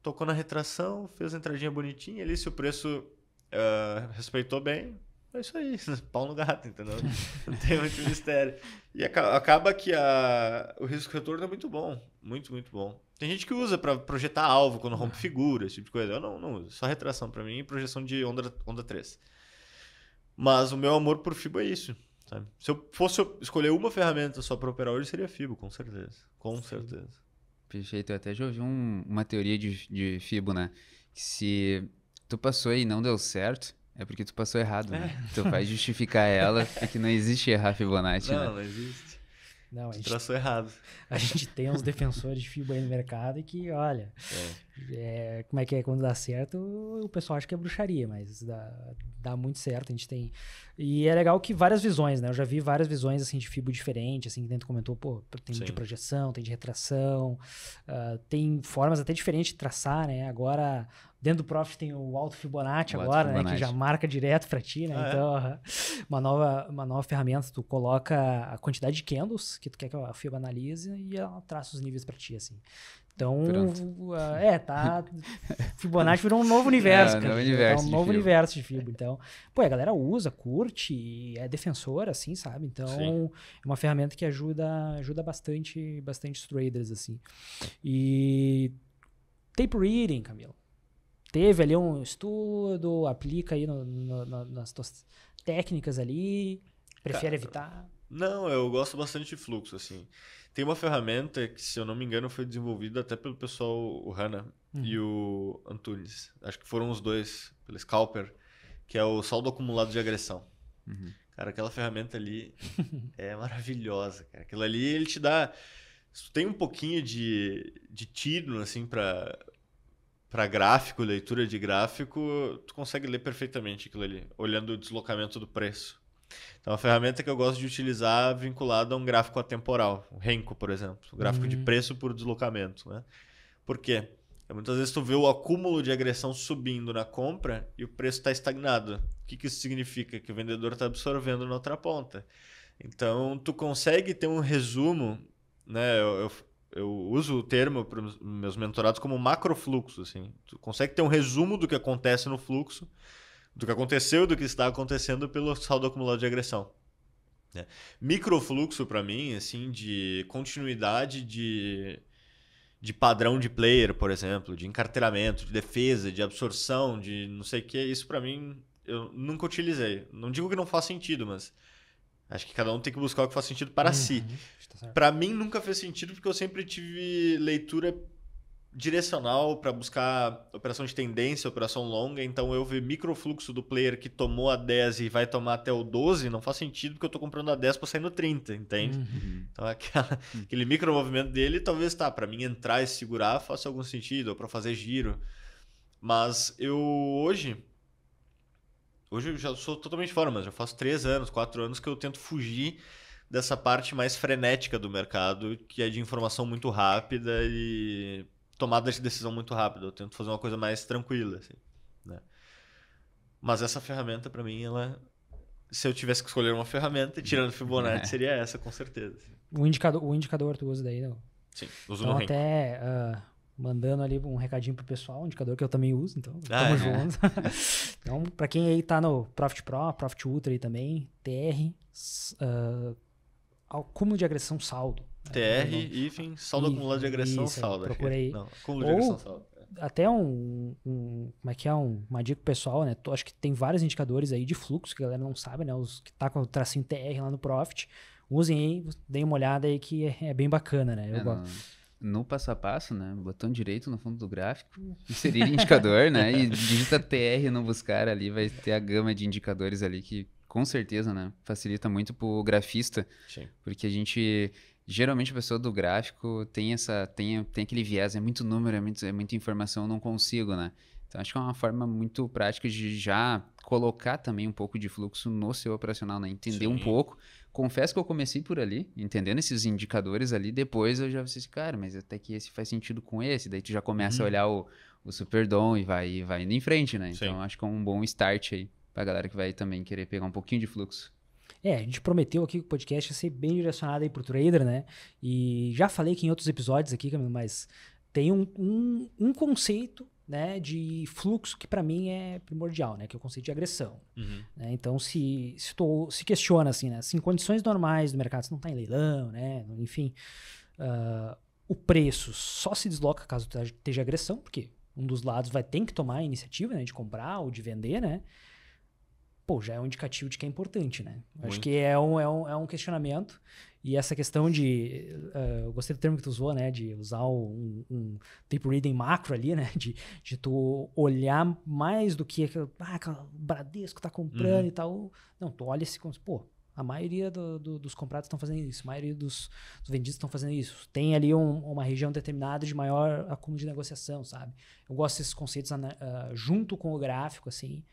S3: Tocou na retração, fez a entradinha bonitinha ali, se o preço uh, respeitou bem, é isso aí, (laughs) pau no gato, entendeu? (laughs) Não tem muito mistério. E acaba que a, o risco retorno é muito bom, muito, muito bom. Tem gente que usa para projetar alvo quando rompe ah. figura, esse tipo de coisa. Eu não, não uso, só retração para mim e projeção de onda, onda 3. Mas o meu amor por fibo é isso. Sabe? Se eu fosse escolher uma ferramenta só para operar hoje, seria Fibo, com certeza. Com Sim. certeza.
S2: Perfeito. Eu até já ouvi um, uma teoria de, de Fibo, né? Que se tu passou e não deu certo, é porque tu passou errado, né? É. Tu vai justificar ela, (laughs) porque não existe errar Fibonacci, não, né? Não, não
S3: existe. Não, a gente, traçou errado.
S1: A gente tem uns defensores de fibra aí no mercado e que, olha, é. É, como é que é quando dá certo, o pessoal acha que é bruxaria, mas dá, dá muito certo. A gente tem. E é legal que várias visões, né? Eu já vi várias visões assim de fibra diferente, assim, que dentro comentou, pô, tem Sim. de projeção, tem de retração, uh, tem formas até diferentes de traçar, né? Agora Dentro do Profit tem o Alto Fibonacci o agora, Fibonacci. né? Que já marca direto para ti, né? Ah, é? então, é? uma, nova, uma nova ferramenta, tu coloca a quantidade de candles que tu quer que a FIBA analise e ela traça os níveis para ti, assim. Então, uh, é, tá. (laughs) Fibonacci virou um novo universo. É, cara, novo universo é um novo universo de Fibonacci Então, pô, a galera usa, curte, é defensora, assim, sabe? Então, Sim. é uma ferramenta que ajuda, ajuda bastante, bastante os traders, assim. E tape reading, Camilo teve ali um estudo, aplica aí no, no, no, nas tuas técnicas ali, prefere Cara, evitar?
S3: Não, eu gosto bastante de fluxo, assim. Tem uma ferramenta que, se eu não me engano, foi desenvolvida até pelo pessoal, o Hanna uhum. e o Antunes. Acho que foram os dois, pelo Scalper, que é o saldo acumulado de agressão. Uhum. Cara, aquela ferramenta ali (laughs) é maravilhosa, cara. Aquilo ali, ele te dá... tem um pouquinho de, de tiro, assim, para para gráfico, leitura de gráfico, tu consegue ler perfeitamente aquilo ali, olhando o deslocamento do preço. Então, é uma ferramenta que eu gosto de utilizar vinculada a um gráfico atemporal, o Renko, por exemplo, o gráfico uhum. de hum. preço por deslocamento. Né? Por quê? Muitas vezes tu vê o acúmulo de agressão subindo na compra e o preço está estagnado. O que, que isso significa? Que o vendedor está absorvendo na outra ponta. Então, tu consegue ter um resumo, né? Eu, eu, eu uso o termo para os meus mentorados como macrofluxo. Assim. Tu consegue ter um resumo do que acontece no fluxo, do que aconteceu e do que está acontecendo pelo saldo acumulado de agressão. Né? Microfluxo, para mim, assim, de continuidade de, de padrão de player, por exemplo, de encarteiramento, de defesa, de absorção, de não sei o que, isso para mim eu nunca utilizei. Não digo que não faz sentido, mas Acho que cada um tem que buscar o que faz sentido para uhum. si. Tá para mim nunca fez sentido porque eu sempre tive leitura direcional para buscar operação de tendência, operação longa, então eu ver microfluxo do player que tomou a 10 e vai tomar até o 12, não faz sentido porque eu estou comprando a 10 para sair no 30, entende? Uhum. Então aquela, uhum. aquele movimento dele talvez tá, para mim entrar e segurar faça algum sentido, ou para fazer giro. Mas eu hoje Hoje eu já sou totalmente fora, mas já faço três anos, quatro anos que eu tento fugir dessa parte mais frenética do mercado, que é de informação muito rápida e tomada de decisão muito rápida. Eu tento fazer uma coisa mais tranquila, assim, né? Mas essa ferramenta, para mim, ela se eu tivesse que escolher uma ferramenta, tirando Fibonacci, (laughs) é. seria essa, com certeza.
S1: O indicador, o indicador tu usa daí, não?
S2: Sim,
S3: uso então, no
S1: até, uh, mandando ali um recadinho pro pessoal, um indicador que eu também uso, então ah, tamo é. junto. (laughs) (laughs) então, para quem aí tá no Profit Pro, Profit Ultra aí também, TR, uh, ah, acúmulo de agressão saldo. TR, né?
S3: Então, saldo acumulado de agressão isso, saldo. É. Procurei. Não, acúmulo de Ou, agressão saldo. É.
S1: Até um, um, Como é que é? Um, uma dica pessoal, né? Acho que tem vários indicadores aí de fluxo que a galera não sabe, né? Os que tá com o tracinho TR lá no Profit. Usem aí, deem uma olhada aí que é, é bem bacana, né? Eu é, gosto
S2: no passo a passo, né? Botão direito no fundo do gráfico, inserir indicador, né? E (laughs) digita TR não buscar ali, vai ter a gama de indicadores ali que com certeza, né? Facilita muito pro grafista. Sim. Porque a gente geralmente a pessoa do gráfico tem essa tem, tem aquele viés, é muito número, é, muito, é muita informação, eu não consigo, né? Então acho que é uma forma muito prática de já colocar também um pouco de fluxo no seu operacional, né? Entender Sim. um pouco confesso que eu comecei por ali, entendendo esses indicadores ali, depois eu já disse, assim, cara, mas até que esse faz sentido com esse, daí tu já começa uhum. a olhar o, o Superdom e vai, vai indo em frente, né? Então Sim. acho que é um bom start aí pra galera que vai também querer pegar um pouquinho de fluxo.
S1: É, a gente prometeu aqui que o podcast ia ser bem direcionado aí pro trader, né? E já falei que em outros episódios aqui, Camilo, mas tem um, um, um conceito né, de fluxo que para mim é primordial, né, que é o conceito de agressão. Uhum. Né? Então se se, tô, se questiona assim, né, se em assim, condições normais do mercado, se não está em leilão, né, enfim, uh, o preço só se desloca caso esteja agressão, porque um dos lados vai ter que tomar a iniciativa né, de comprar ou de vender, né? pô, já é um indicativo de que é importante, né? Muito. Acho que é um, é, um, é um questionamento. E essa questão de. Uh, eu gostei do termo que tu usou, né? De usar um, um tape reading macro ali, né? (laughs) De, de tu olhar mais do que. Ah, aquela Bradesco tá comprando uhum. e tal. Não, tu olha esse. Assim pô, a maioria do, do, dos comprados estão fazendo isso, a maioria dos, dos vendidos estão fazendo isso. Tem ali um, uma região determinada de maior acúmulo de negociação, sabe? Eu gosto desses conceitos uh, junto com o gráfico, assim,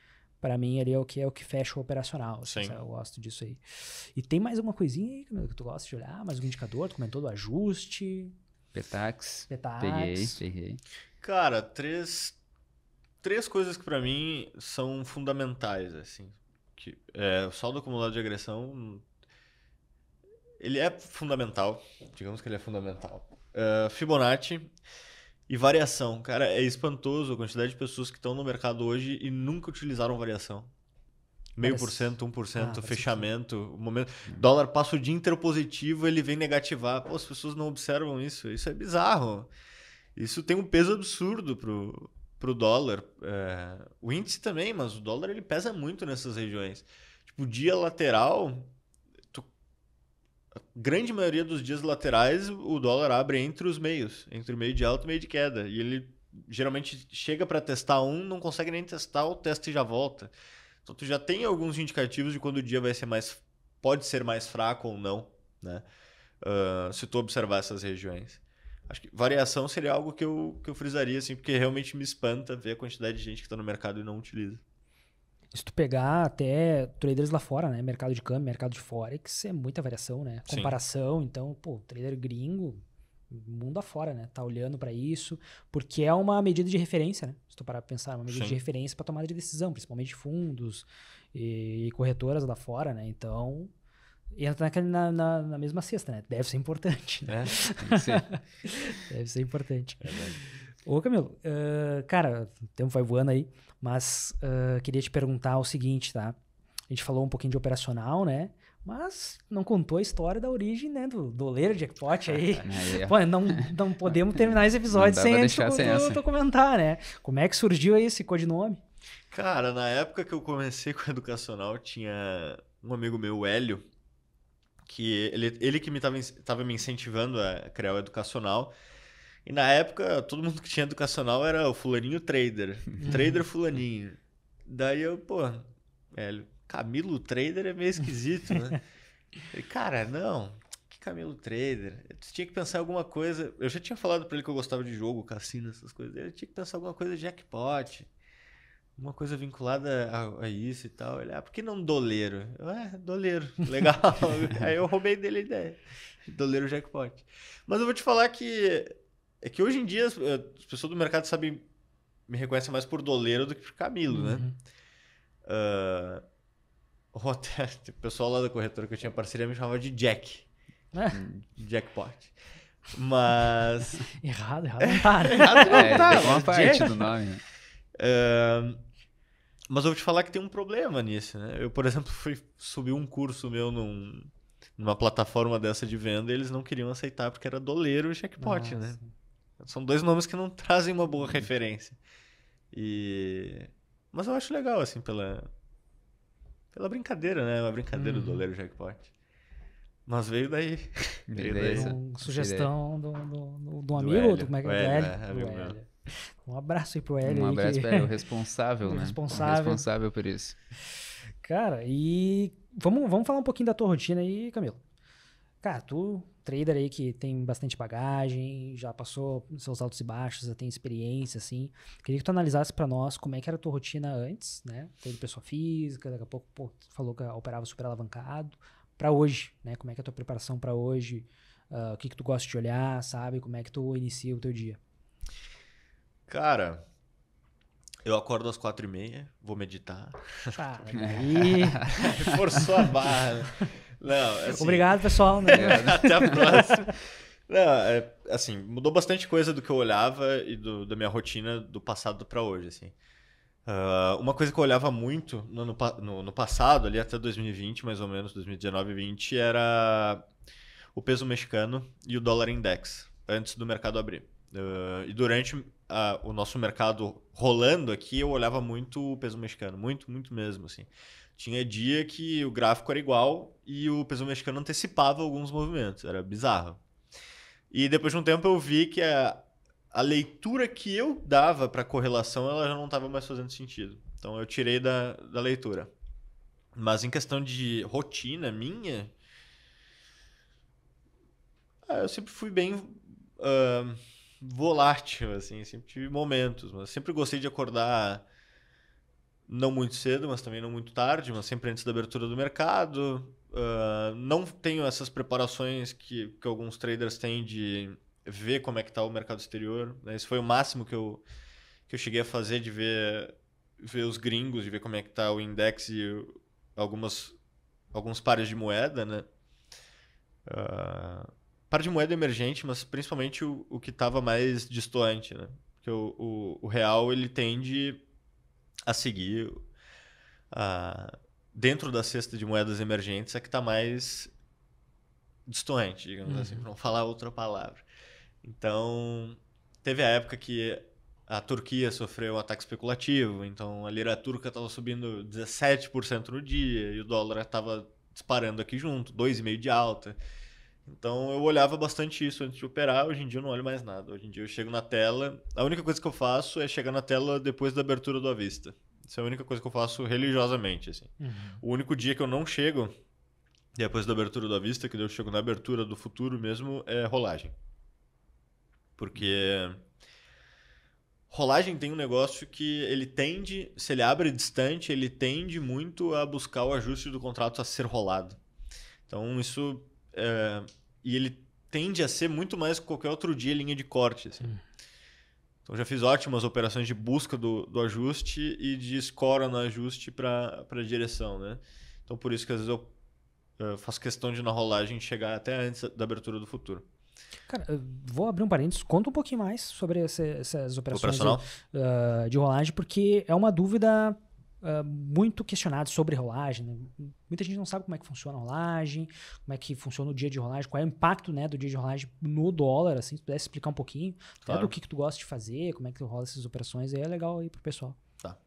S1: para mim ali é o que é o que fecha o operacional. Assim, Sim. Sabe? Eu gosto disso aí. E tem mais alguma coisinha aí que tu gosta de olhar? Mais um indicador? Tu comentou do ajuste?
S2: Petax. Petax. Peguei, peguei.
S3: Cara, três, três coisas que para mim são fundamentais, assim. Que, é, o saldo acumulado de agressão, ele é fundamental. Digamos que ele é fundamental. Uh, Fibonacci e variação, cara, é espantoso a quantidade de pessoas que estão no mercado hoje e nunca utilizaram variação. Meio por cento, um por ah, cento, fechamento, o momento. Dólar passa o dia inteiro positivo, ele vem negativar. Pô, as pessoas não observam isso. Isso é bizarro. Isso tem um peso absurdo pro, pro dólar. É... o índice também, mas o dólar ele pesa muito nessas regiões. Tipo, dia lateral, grande maioria dos dias laterais, o dólar abre entre os meios, entre meio de alta e meio de queda. E ele geralmente chega para testar um, não consegue nem testar o teste e já volta. Então tu já tem alguns indicativos de quando o dia vai ser mais pode ser mais fraco ou não, né? Uh, se tu observar essas regiões. Acho que variação seria algo que eu, que eu frisaria, assim, porque realmente me espanta ver a quantidade de gente que está no mercado e não utiliza.
S1: Se tu pegar até traders lá fora, né? Mercado de câmbio, mercado de forex, é muita variação, né? Comparação, Sim. então, pô, trader gringo, mundo afora, né? Tá olhando para isso, porque é uma medida de referência, né? Se tu parar pra pensar, é uma medida Sim. de referência para tomada de decisão, principalmente fundos e, corretoras lá fora, né? Então, entra na, na, na mesma cesta, né? Deve ser importante. Né? É, tem que ser. (laughs) Deve ser importante. É verdade. Ô, Camilo, uh, cara, o tempo vai voando aí, mas uh, queria te perguntar o seguinte, tá? A gente falou um pouquinho de operacional, né? Mas não contou a história da origem, né? Do doleiro
S3: jackpot aí. (laughs) aí Pô, não,
S1: não podemos terminar esse episódio sem antes tu, comentar, né? Como é que surgiu aí esse codinome?
S3: Cara, na época que eu comecei (laughs) com educacional, tinha um amigo meu, Hélio, que ele, ele que me estava me incentivando a criar o educacional. E na época, todo mundo que tinha educacional era o fulaninho trader. Uhum. trader fulaninho. Daí eu, pô, velho, é, Camilo Trader é meio esquisito, né? (laughs) Falei, cara, não, que Camilo Trader? Tu tinha que pensar em alguma coisa. Eu já tinha falado para ele que eu gostava de jogo, cassino, essas coisas. Ele tinha que pensar em alguma coisa de jackpot, uma coisa vinculada a, a, isso e tal. Ele, ah, por que não doleiro? Eu, é, doleiro, legal. (laughs) Aí eu roubei dele a ideia. Doleiro jackpot. Mas eu vou te falar que é que hoje em dia as, eh, as pessoas do mercado sabem, me reconhecem mais por doleiro do que por Camilo, né? uhum. né? Uh, o, até, (laughs) o pessoal lá da corretora que eu tinha parceria me chamava de Jack. É. jackpot. Mas. (laughs) errado, errado é, não tá. Né? errado não é, tá. É, uma parte do nome. Uh, mas eu vou te falar que tem um problema nisso, né? Eu, por exemplo, fui subir um curso meu num, numa plataforma dessa de venda e eles não queriam aceitar porque era doleiro e Jackpot, Nossa. né? São dois nomes que não (laughs) trazem uma boa referência. E... Mas eu acho legal, assim, pela, pela brincadeira, né? Uma brincadeira hum. do uhum. Oleiro Jackpot. Mas veio daí. (laughs) Veio daí. Um, sugestão
S1: do, do, do, amigo, do do, como é que é? Hélio, Hélio. Né? do Hélio. Um abraço aí pro Hélio. Um abraço que... para o responsável, né? Responsável. O responsável por isso. Cara, e vamos, vamos falar um pouquinho da tua rotina aí, Camilo. Cara, tu trader aí que tem bastante bagagem, já passou seus altos e baixos, já tem experiência, assim. Queria que tu analisasse para nós como é que era a tua rotina antes, né? Teve pessoa física, daqui a pouco pô, falou que operava super alavancado. Para hoje, né? Como é que é a tua preparação para hoje? Uh, o que que tu gosta de olhar, sabe? Como é que tu inicia o teu dia?
S3: Cara, eu acordo às quatro e meia, vou meditar. Ah, (laughs) aí... Forçou a barra. Né? Não, assim, Obrigado, pessoal. Né? É, (laughs) até a próxima. Não, é, assim, mudou bastante coisa do que eu olhava e do, da minha rotina do passado para hoje, assim. Uh, uma coisa que eu olhava muito no, no, no, passado, ali até 2020, mais ou menos, 2019 e 20, era o peso mexicano e o dólar index, antes do mercado abrir. Uh, e durante uh, o nosso mercado rolando aqui, eu olhava muito o peso mexicano, muito, muito mesmo, assim. Tinha dia que o gráfico era igual e o peso mexicano antecipava alguns movimentos, era bizarro. E depois de um tempo eu vi que a, a leitura que eu dava para correlação ela já não estava mais fazendo sentido. Então eu tirei da, da leitura. Mas em questão de rotina minha, ah, eu sempre fui bem uh, volátil, assim, sempre tive momentos, mas sempre gostei de acordar não muito cedo, mas também não muito tarde, mas sempre antes da abertura do mercado. Uh, não tenho essas preparações que, que alguns traders têm de ver como é que está o mercado exterior. Né? Esse foi o máximo que eu, que eu cheguei a fazer de ver, ver os gringos, de ver como é que está o index e algumas, alguns pares de moeda. Né? Uh, par de moeda emergente, mas principalmente o, o que estava mais distante. Né? Porque o, o, o real ele tende a seguir, a, dentro da cesta de moedas emergentes, é que está mais distoente digamos assim, uhum. assim, para não falar outra palavra. Então, teve a época que a Turquia sofreu um ataque especulativo, então a lira turca estava subindo 17% no dia e o dólar estava disparando aqui junto, 2,5% de alta. Então eu olhava bastante isso antes de operar, hoje em dia eu não olho mais nada. Hoje em dia eu chego na tela, a única coisa que eu faço é chegar na tela depois da abertura do Avista. Isso é a única coisa que eu faço religiosamente, assim. Uhum. O único dia que eu não chego depois da abertura do Avista, que eu chego na abertura do futuro mesmo, é rolagem. Porque rolagem tem um negócio que ele tende, se ele abre distante, ele tende muito a buscar o ajuste do contrato a ser rolado. Então isso é, e ele tende a ser muito mais que qualquer outro dia linha de corte. Assim. Hum. Então já fiz ótimas operações de busca do, do ajuste e de escora no ajuste para a direção. Né? Então por isso que às vezes eu, eu faço questão de na rolagem chegar até antes da abertura do futuro.
S1: Cara, vou abrir um parênteses, conta um pouquinho mais sobre essas operações de, uh, ah, de rolagem, porque é uma dúvida uh, muito questionado sobre rolagem. Né? Muita gente não sabe como é que funciona a rolagem, como é que funciona o dia de rolagem, qual é o impacto né, do dia de rolagem no dólar, assim, se pudesse explicar um pouquinho, claro. do que, que tu gosta de fazer, como é que tu rola essas operações, aí é legal aí pro pessoal. Tá.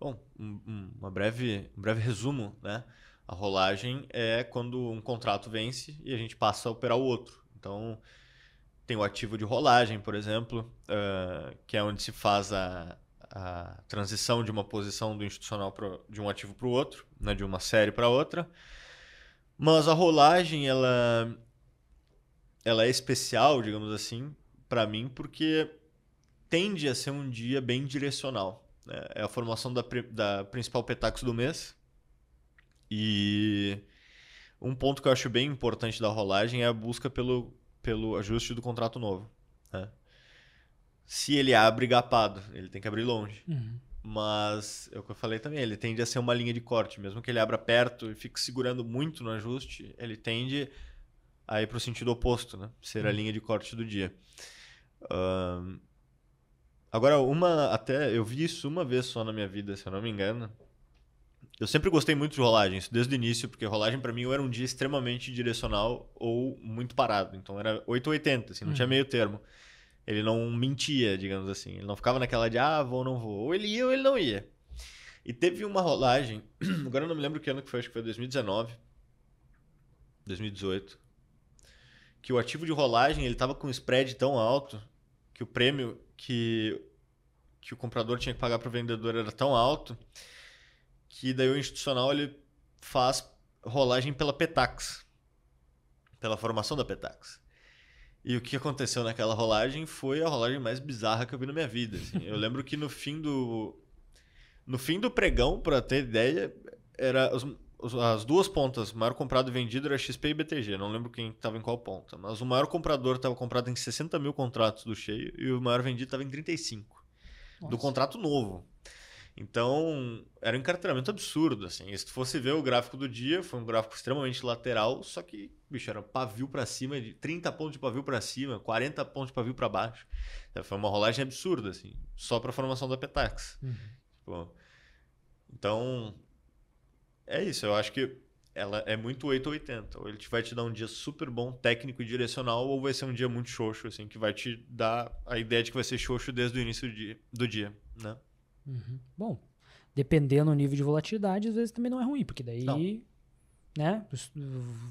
S1: Bom,
S3: um, um, uma breve, um breve resumo, né? A rolagem é quando um contrato vence e a gente passa a operar o outro. Então, tem o ativo de rolagem, por exemplo, uh, que é onde se faz a, a transição de uma posição do institucional pro, de um ativo para o outro, né, de uma série para outra. Mas a rolagem ela ela é especial, digamos assim, para mim porque tende a ser um dia bem direcional. Né? É a formação da, da principal petax do mês e um ponto que eu acho bem importante da rolagem é a busca pelo, pelo ajuste do contrato novo. Né? se ele abre gapado, ele tem que abrir longe. Uhum. Mas é o que eu falei também, ele tende a ser uma linha de corte. Mesmo que ele abra perto e fique segurando muito no ajuste, ele tende a ir para o sentido oposto, né? Ser uhum. a linha de corte do dia. Um, agora, uma até. Eu vi isso uma vez só na minha vida, se eu não me engano. Eu sempre gostei muito de rolagem, isso desde o início, porque rolagem para mim era um dia extremamente direcional ou muito parado. Então era 880, assim, não uhum. tinha meio termo. Ele não mentia, digamos assim. Ele não ficava naquela de, ah, vou ou não vou. Ou ele ia ou ele não ia. E teve uma rolagem, (clears throat) agora eu não me lembro que ano que foi, acho que foi 2019, 2018, que o ativo de rolagem ele estava com um spread tão alto que o prêmio que, que o comprador tinha que pagar para o vendedor era tão alto que daí o institucional ele faz rolagem pela petax, pela formação da petax. E o que aconteceu naquela rolagem foi a rolagem mais bizarra que eu vi na minha vida. Assim. Eu lembro que no fim do. No fim do pregão, para ter ideia, era os, as duas pontas, o maior comprado e vendido era XP e BTG. Não lembro quem estava em qual ponta. Mas o maior comprador estava comprado em 60 mil contratos do cheio e o maior vendido estava em 35. Nossa. Do contrato novo. Então, era um encarteramento absurdo. Assim. se tu fosse ver o gráfico do dia, foi um gráfico extremamente lateral, só que Bicho, era pavio para cima, de 30 pontos de pavio para cima, 40 pontos de pavio para baixo. Foi uma rolagem absurda, assim, só para formação da Petax. Uhum. Tipo, então, é isso. Eu acho que ela é muito 880. Ou ele vai te dar um dia super bom, técnico e direcional, ou vai ser um dia muito xoxo, assim, que vai te dar a ideia de que vai ser xoxo desde o início do dia, do dia né? Uhum.
S1: Bom, dependendo do nível de volatilidade, às vezes também não é ruim, porque daí... Não né?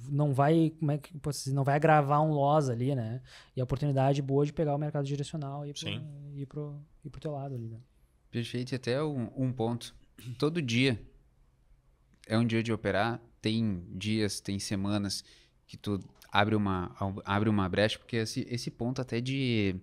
S1: Não vai, como é que posso dizer, não vai agravar um loss ali, né? E a oportunidade boa de pegar o mercado direcional e ir, para pro, ir, pro, ir pro teu lado ali,
S2: né? Perfeito, até um, um ponto. Todo dia é um dia de operar, tem dias, tem semanas que tu abre uma, abre uma brecha, porque esse, esse ponto até de,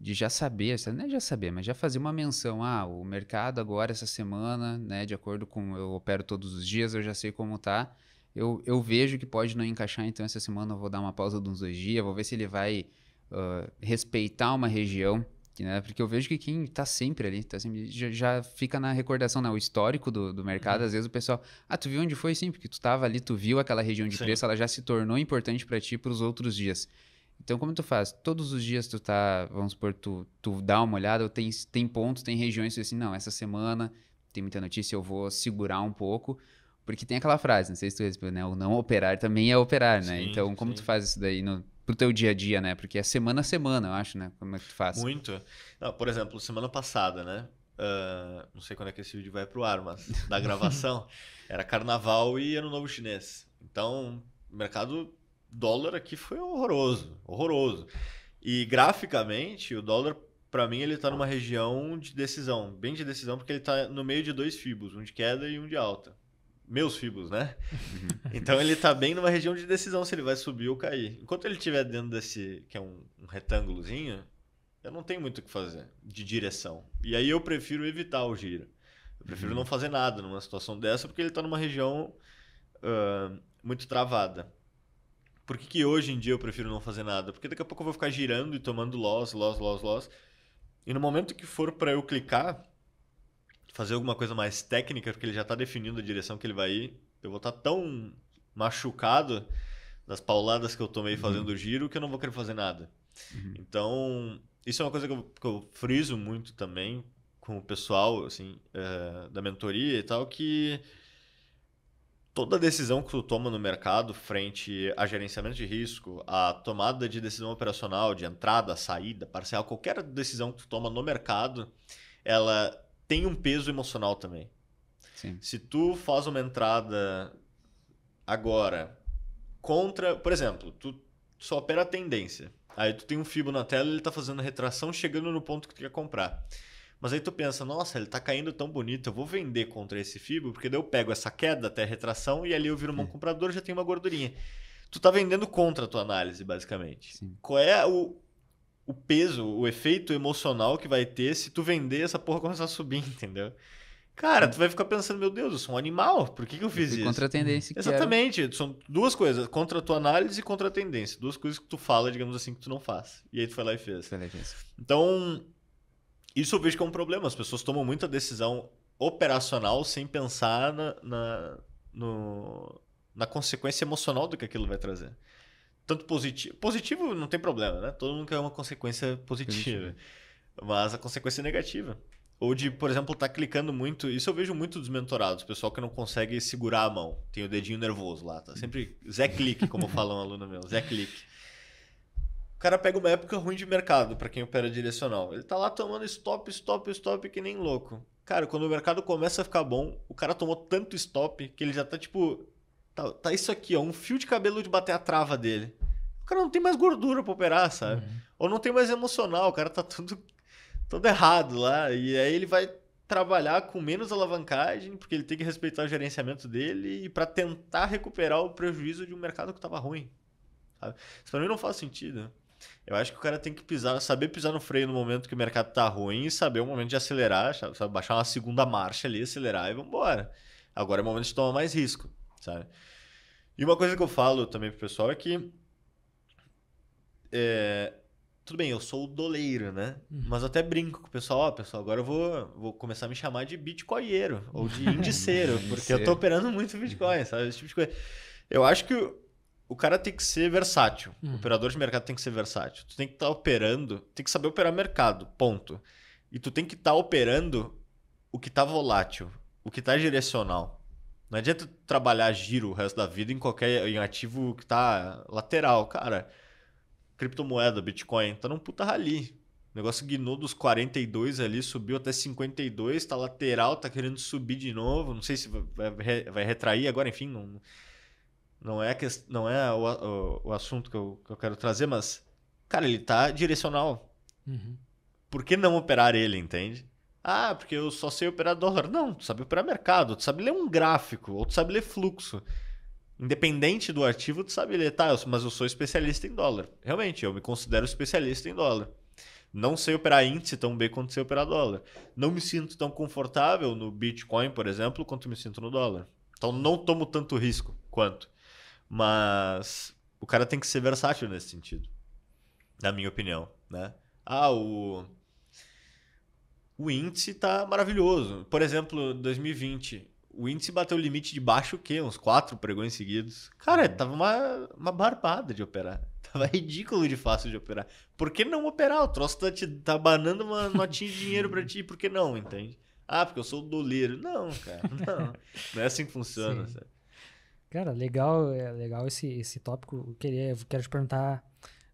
S2: de já saber, não é já saber, mas já fazer uma menção, ah, o mercado agora essa semana, né, de acordo com eu opero todos os dias, eu já sei como tá, eu, eu vejo que pode não encaixar, então essa semana eu vou dar uma pausa de uns dois dias, vou ver se ele vai uh, respeitar uma região, né? Porque eu vejo que quem está sempre ali, tá sempre, já, já, fica na recordação, né? O histórico do, do mercado, uhum. às vezes o pessoal, ah, tu viu onde foi? Sim, porque tu estava ali, tu viu aquela região de Sim. preço, ela já se tornou importante para ti para os outros dias. Então, como tu faz? Todos os dias tu tá, vamos supor, tu, tu dá uma olhada, ou tem, tem pontos, tem regiões, tu assim, não, essa semana tem muita notícia, eu vou segurar um pouco, porque tem aquela frase, não sei se tu respondeu, né? O não operar também é operar, né? Sim, então, como sim. tu faz isso daí no, pro teu dia a dia, né? Porque é semana a semana, eu acho, né? Como é que tu faz? Muito.
S3: Não, por exemplo, semana passada, né? Uh, não sei quando é que esse vídeo vai pro ar, mas da (laughs) gravação, era carnaval e ano novo chinês. Então, o mercado dólar aqui foi horroroso, horroroso. E graficamente, o dólar para mim ele tá numa região de decisão, bem de decisão, porque ele tá no meio de dois fibos, um de queda e um de alta meus fibos, né? Uhum. (laughs) então ele está bem numa região de decisão se ele vai subir ou cair. Enquanto ele estiver dentro desse, que é um, um retângulozinho, eu não tenho muito o que fazer de direção. E aí eu prefiro evitar o giro. Eu prefiro uhum. não fazer nada numa situação dessa, porque ele está numa região uh, muito travada. Por que, que, hoje em dia eu prefiro não fazer nada? Porque daqui a pouco eu vou ficar girando e tomando loss, loss, loss, loss. E no momento que for para eu clicar, fazer alguma coisa mais técnica, porque ele já está definindo a direção que ele vai ir, eu vou estar tá tão machucado das pauladas que eu tomei uhum. fazendo o giro que eu não vou querer fazer nada. Uhum. Então, isso é uma coisa que eu, que eu, friso muito também com o pessoal assim, é, da mentoria e tal, que toda decisão que tu toma no mercado frente a gerenciamento de risco, a tomada de decisão operacional, de entrada, saída, parcial, qualquer decisão que tu toma no mercado, ela tem um peso emocional também. Sim. Se tu faz uma entrada agora contra, por exemplo, tu só opera a tendência. Aí tu tem um fibo na tela, ele tá fazendo retração, chegando no ponto que tu quer comprar. Mas aí tu pensa, nossa, ele tá caindo tão bonito, eu vou vender contra esse fibo, porque daí eu pego essa queda até a retração e ali eu viro um é. comprador, já tem uma gordurinha. Tu tá vendendo contra a tua análise, basicamente. Sim. Qual é o o peso, o efeito emocional que vai ter se tu vender essa porra começar a subir, (laughs) entendeu? Cara, tu vai ficar pensando, meu Deus, eu sou um animal, por que, que eu fiz eu isso? Contra a tendência. Exatamente, era... são duas coisas, contra a tua análise e contra a tendência. Duas coisas que tu fala, digamos assim, que tu não faz. E aí tu foi lá e fez. Foi lá e fez. Então, isso eu vejo que é um problema. As pessoas tomam muita decisão operacional sem pensar na, na, no, na consequência emocional do que aquilo vai trazer tanto positivo. Positivo não tem problema, né? Todo mundo quer uma consequência positiva. Mas a consequência é negativa. Ou de, por exemplo, estar tá clicando muito. Isso eu vejo muito dos mentorados, pessoal que não consegue segurar a mão. Tem o dedinho nervoso lá, tá? Sempre Zé Clique, como (laughs) fala um aluno meu, Zé Clique. O cara pega uma época ruim de mercado para quem opera direcional. Ele tá lá tomando stop, stop, stop que nem louco. Cara, quando o mercado começa a ficar bom, o cara tomou tanto stop que ele já tá tipo. Tá, tá isso aqui, ó, um fio de cabelo de bater a trava dele cara não tem mais gordura pra operar, sabe? Uhum. Ou não tem mais emocional, o cara tá tudo, (laughs) tudo errado lá. E aí ele vai trabalhar com menos alavancagem, porque ele tem que respeitar o gerenciamento dele e para tentar recuperar o prejuízo de um mercado que estava ruim. Sabe? Isso pra mim não faz sentido. Eu acho que o cara tem que pisar, saber pisar no freio no momento que o mercado tá ruim e saber o momento de acelerar, sabe? baixar uma segunda marcha ali, acelerar e vambora. Agora é o momento de tomar mais risco, sabe? E uma coisa que eu falo também pro pessoal é que é, tudo bem, eu sou o doleiro, né? Uhum. Mas eu até brinco com o pessoal, ó, pessoal, agora eu vou, vou começar a me chamar de bitcoinheiro ou de (laughs) indiceiro, porque eu tô operando muito Bitcoin, sabe? Esse tipo de coisa. Eu acho que o, o cara tem que ser versátil. Uhum. O operador de mercado tem que ser versátil. Tu tem que estar tá operando, tem que saber operar mercado, ponto. E tu tem que estar tá operando o que tá volátil, o que tá direcional. Não adianta trabalhar giro o resto da vida em qualquer em ativo que tá lateral, cara criptomoeda, Bitcoin, tá num puta rali. O negócio guinou dos 42 ali, subiu até 52, tá lateral, tá querendo subir de novo. Não sei se vai, vai retrair agora, enfim. Não, não é, que, não é o, o, o assunto que eu, que eu, quero trazer, mas, cara, ele tá direcional. Uhum. Por que não operar ele, entende? Ah, porque eu só sei operar dólar. Não, tu sabe operar mercado, tu sabe ler um gráfico, ou tu sabe ler fluxo independente do ativo, tu sabe ler, tá, mas eu sou especialista em dólar. Realmente, eu me considero especialista em dólar. Não sei operar índice tão bem quanto sei operar dólar. Não me sinto tão confortável no Bitcoin, por exemplo, quanto me sinto no dólar. Então não tomo tanto risco quanto. Mas o cara tem que ser versátil nesse sentido. Na minha opinião, né? Ah, o o índice tá maravilhoso. Por exemplo, 2020, o índice bateu o limite de baixo o quê? Uns quatro pregões seguidos. Cara, uhum. tava uma, uma barbada de operar. (laughs) Tava ridículo de fácil de operar. Por que não operar? O troço tá, te, tá banando uma notinha de dinheiro para (laughs) ti. Por que não, entende? Ah, porque eu sou doleiro. Não, cara, (laughs) não. Não é assim que funciona, sabe?
S1: Cara, legal, é legal esse, esse tópico. Eu, queria, eu quero te perguntar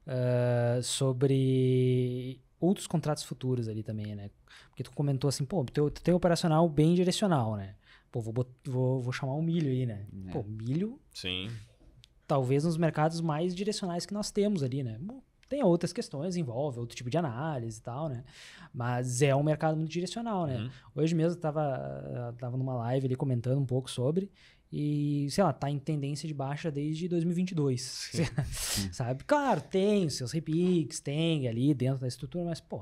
S1: uh, sobre outros contratos futuros ali também, né? Porque tu comentou assim, pô, tu, tu tem operacional bem direcional, né? pô, vou, vou, vou chamar o um milho aí, né? É. Pô, milho. Sim. Talvez nos mercados mais direcionais que nós temos ali, né? Tem outras questões, envolve outro tipo de análise e tal, né? Mas é um mercado muito direcional, né? Uhum. Hoje mesmo eu tava, tava numa live ali comentando um pouco sobre e, sei lá, tá em tendência de baixa desde 2022. Sim. (laughs) Sabe? Claro, tem seus repiques, tem ali dentro da estrutura, mas, pô,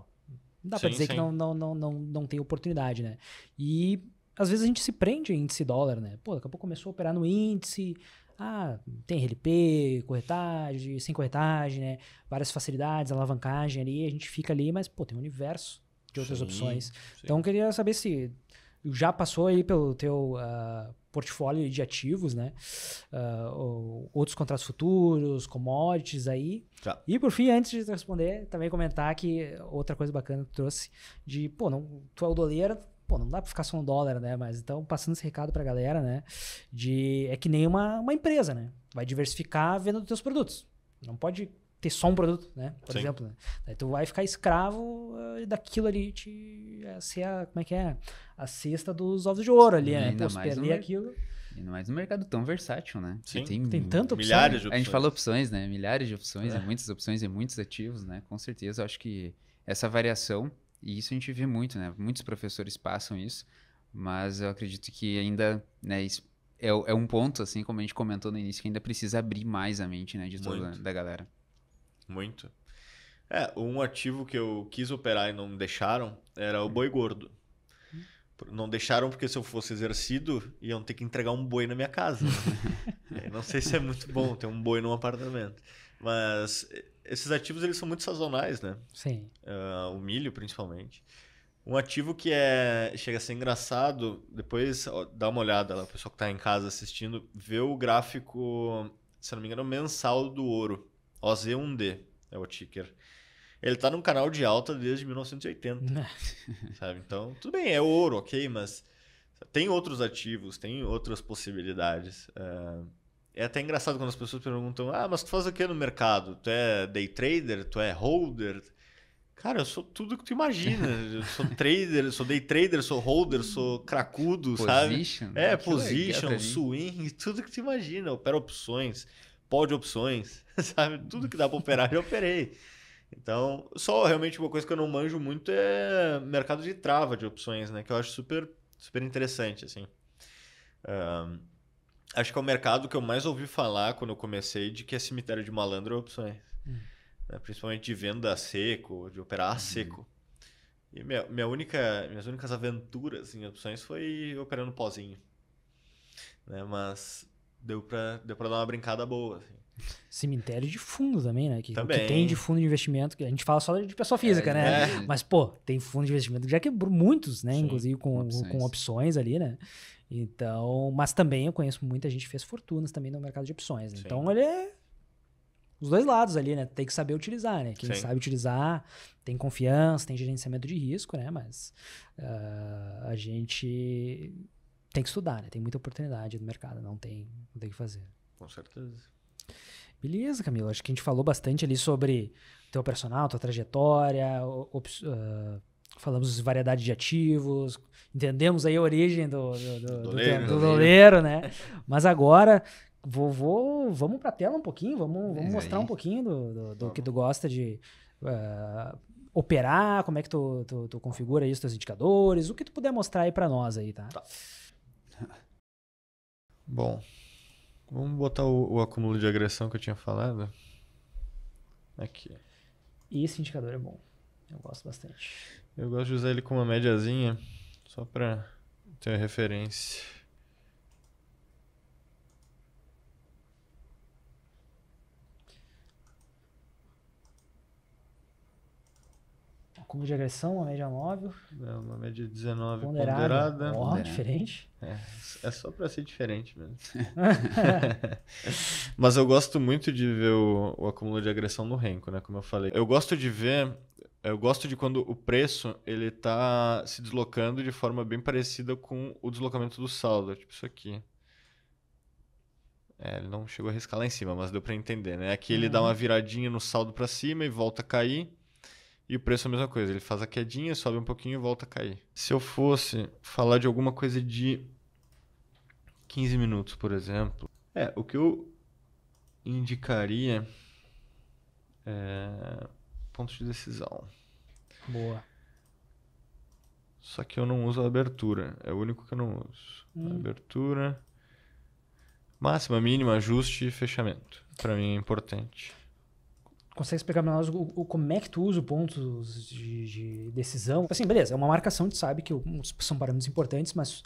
S3: não dá para dizer sim. que não,
S1: não, não, não, não tem oportunidade, né? E às vezes a gente se prende em índice dólar, né? Pô, daqui a pouco começou a operar no índice, ah, tem RLP, corretagem, sem corretagem, né? Várias facilidades, alavancagem ali, a gente fica ali, mas, pô, tem um universo de outras sim, opções. Sim. Então, eu queria saber se já passou aí pelo teu uh, portfólio de ativos, né? Uh, outros contratos futuros, commodities aí. Tá. E por fim, antes de responder, também comentar que outra coisa bacana que tu trouxe de, pô, não, tu é o doleiro, pô, não dá pra ficar só um dólar, né? Mas então, passando esse recado pra galera, né? De, é que nem uma, uma empresa, né? Vai diversificar a venda dos teus produtos. Não pode ter só um produto, né? Por Sim. exemplo, né? Daí tu vai ficar escravo eh, daquilo ali, te, a ser a, como é que é? A cesta dos ovos de ouro ali, e né? Pô, mais no, aquilo.
S2: Ainda mais no mercado tão versátil, né? Sim. Tem, tem tanto Milhares de opções. A gente fala opções, né? Milhares de opções, é. e muitas opções e muitos ativos, né? Com certeza, eu acho que essa variação e isso a gente vê muito, né? Muitos professores passam isso, mas eu acredito que ainda, né, é, é, um ponto, assim, como a gente comentou no início, que ainda precisa abrir mais a mente, né, de toda da
S3: galera. Muito. É, um ativo que eu quis operar e não me deixaram era o boi gordo. Não deixaram porque se eu fosse exercido, iam ter que entregar um boi na minha casa. (laughs) é, não sei se é muito bom ter um boi num apartamento. Mas esses ativos eles são muito sazonais, né? Sim. Uh, o milho, principalmente. Um ativo que é chega a ser engraçado, depois ó, dá uma olhada lá, o pessoal que está em casa assistindo, vê o gráfico, se não me engano, mensal do ouro. OZ1D é o ticker. Ele está num canal de alta desde 1980. Né? (laughs) sabe? Então, tudo bem, é ouro, ok, mas tem outros ativos, tem outras possibilidades. Uh, é até engraçado quando as pessoas perguntam: ah, mas tu faz o que no mercado? Tu é day trader? Tu é holder? Cara, eu sou tudo que tu imagina. (laughs) Eu sou trader, sou day trader, sou holder, sou cracudo, position, sabe? É, ah, position, swing, tudo que tu imagina. Eu opero opções, pó de opções, (laughs) sabe? Tudo que dá pra operar, eu operei. Então, só realmente uma coisa que eu não manjo muito é mercado de trava de opções, né? Que eu acho super, super interessante, assim. Um, acho que é o mercado que eu mais ouvi falar quando eu comecei de que é cemitério de malandro é opções. Hum. Né? Principalmente de venda a seco, de operar a uhum. seco. E minha, minha única, minhas únicas aventuras em opções foi operando pozinho. Né? Mas deu para, deu dar uma brincada boa. Assim.
S1: Cemitério de fundo também, né? Que, também. que tem de fundo de investimento, que a gente fala só de pessoa é, física, é, né? É. Mas, pô, tem fundo de investimento já quebrou é muitos, né? Sim, Inclusive com opções. com opções ali, né? Então, mas também eu conheço muita gente que fez fortunas também no mercado de opções. Né? Então ele é os dois lados ali, né? Tem que saber utilizar, né? Quem Sim. sabe utilizar tem confiança, tem gerenciamento de risco, né? Mas uh, a gente tem que estudar, né? Tem muita oportunidade no mercado, não tem, não tem o que fazer.
S3: Com certeza.
S1: Beleza, Camila. Acho que a gente falou bastante ali sobre teu personal, tua trajetória, uh, falamos variedade de ativos, entendemos aí a origem do, do, do, doleiro, do, do doleiro, né? né? (laughs) Mas agora, vou, vou, vamos pra tela um pouquinho, vamos, vamos é mostrar aí. um pouquinho do, do, que tu gosta de... Uh, operar, como é que tu, tu, tu, configura aí os teus indicadores, o que tu puder mostrar aí para nós aí, tá? tá.
S3: Bom, Vamos botar o, o acúmulo de agressão que eu tinha falado. Aqui.
S1: E esse indicador é bom. Eu gosto bastante.
S3: Eu gosto de usar ele com uma médiazinha, só para ter referência.
S1: Curva de agressão, uma média móvel.
S3: É uma média 19 ponderada. ponderada. Ó, é. diferente. É, é só para ser diferente mesmo. (laughs) Mas eu gosto muito de ver o, o acúmulo de agressão no renco, né? Como eu falei. Eu gosto de ver eu gosto de quando o preço ele tá se deslocando de forma bem parecida com o deslocamento do saldo, é tipo isso aqui. É, ele não chegou a riscar lá em cima, mas deu para entender, né? Aqui ele uhum. dá uma viradinha no saldo para cima e volta a cair. E o preço é a mesma coisa, ele faz a quedinha, sobe um pouquinho e volta a cair. Se eu fosse falar de alguma coisa de 15 minutos, por exemplo, é, o que eu indicaria é ponto de decisão. Boa. Só que eu não uso a abertura, é o único que eu não uso. Hum. Abertura, máxima, mínima, ajuste e fechamento. Para mim é importante
S1: consegue explicar para nós o, o, como é que tu usa os pontos de, de, decisão? Assim, beleza, é uma marcação, tu sabe que são parâmetros importantes, mas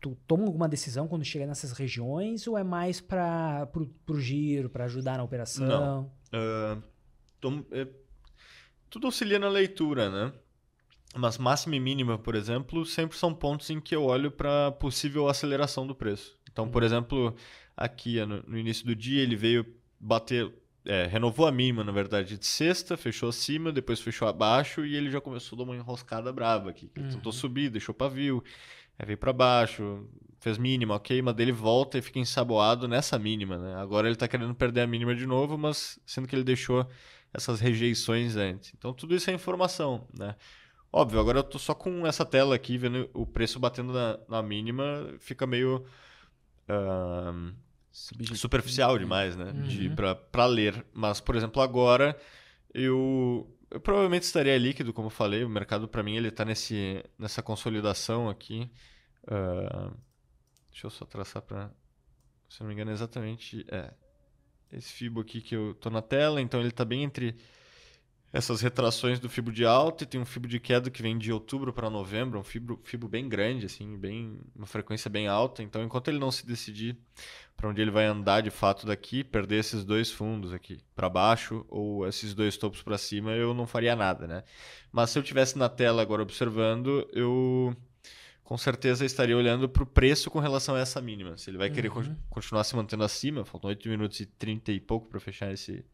S1: tu toma alguma decisão quando chega nessas regiões ou é mais para o giro, para ajudar na operação? Não.
S3: Uh, tom, é, tudo auxilia na leitura, né? Mas máxima e mínima, por exemplo, sempre são pontos em que eu olho para possível aceleração do preço. Então, por uhum. exemplo, aqui no, no início do dia ele veio bater é, renovou a mínima, na verdade, de sexta, fechou acima, depois fechou abaixo e ele já começou a dar uma enroscada brava aqui. Ele uhum. tentou subir, deixou pavio, aí veio para baixo, fez mínima, ok, mas dele volta e fica ensaboado nessa mínima, né? Agora ele tá querendo perder a mínima de novo, mas sendo que ele deixou essas rejeições antes. Então tudo isso é informação, né? Óbvio, agora eu tô só com essa tela aqui, vendo o preço batendo na, na mínima, fica meio. Uh superficial uhum. demais, né? Uhum. De para ler. Mas, por exemplo, agora eu, eu provavelmente estaria líquido, como eu falei. O mercado para mim ele está nesse nessa consolidação aqui. Uh, deixa eu só traçar para, se não me engano, é exatamente é esse fibo aqui que eu tô na tela. Então ele está bem entre essas retrações do fibro de alta e tem um fibro de queda que vem de outubro para novembro, um fibro, fibro bem grande, assim, bem uma frequência bem alta. Então, enquanto ele não se decidir para onde ele vai andar de fato daqui, perder esses dois fundos aqui para baixo ou esses dois topos para cima, eu não faria nada, né? Mas se eu tivesse na tela agora observando, eu com certeza estaria olhando para o preço com relação a essa mínima. Se ele vai uhum. querer continuar se mantendo acima, faltam 8 minutos e 30 e pouco para fechar esse,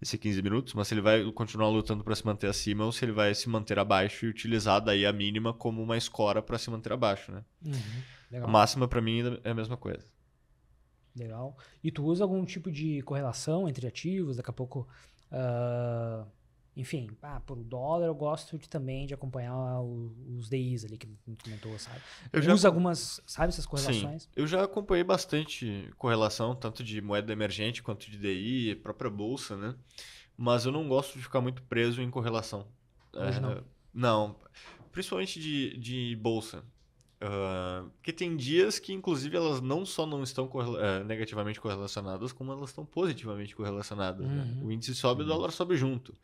S3: esse 15 minutos, mas se ele vai continuar lutando para se manter acima ou se ele vai se manter abaixo e utilizar daí a mínima como uma escora para se manter abaixo, né? Uhum. A máxima para mim é a mesma coisa.
S1: Legal. E tu usa algum tipo de correlação entre ativos? Daqui a pouco uh, enfim, ah, por dólar eu gosto de, também de acompanhar ah, o, os DIs ali que comentou, sabe? Eu já Usa algumas, sabe, essas correlações?
S3: Sim, eu já acompanhei bastante correlação, tanto de moeda emergente quanto de DI, própria bolsa, né? Mas eu não gosto de ficar muito preso em correlação. Hoje é, não. não, principalmente de, de bolsa. Uh, ah, porque tem dias que, inclusive, elas não só não estão correla é, negativamente correlacionadas, como elas estão positivamente correlacionadas. Né? Uhum. Né? O índice sobe, uhum. o dólar uhum. sobe junto.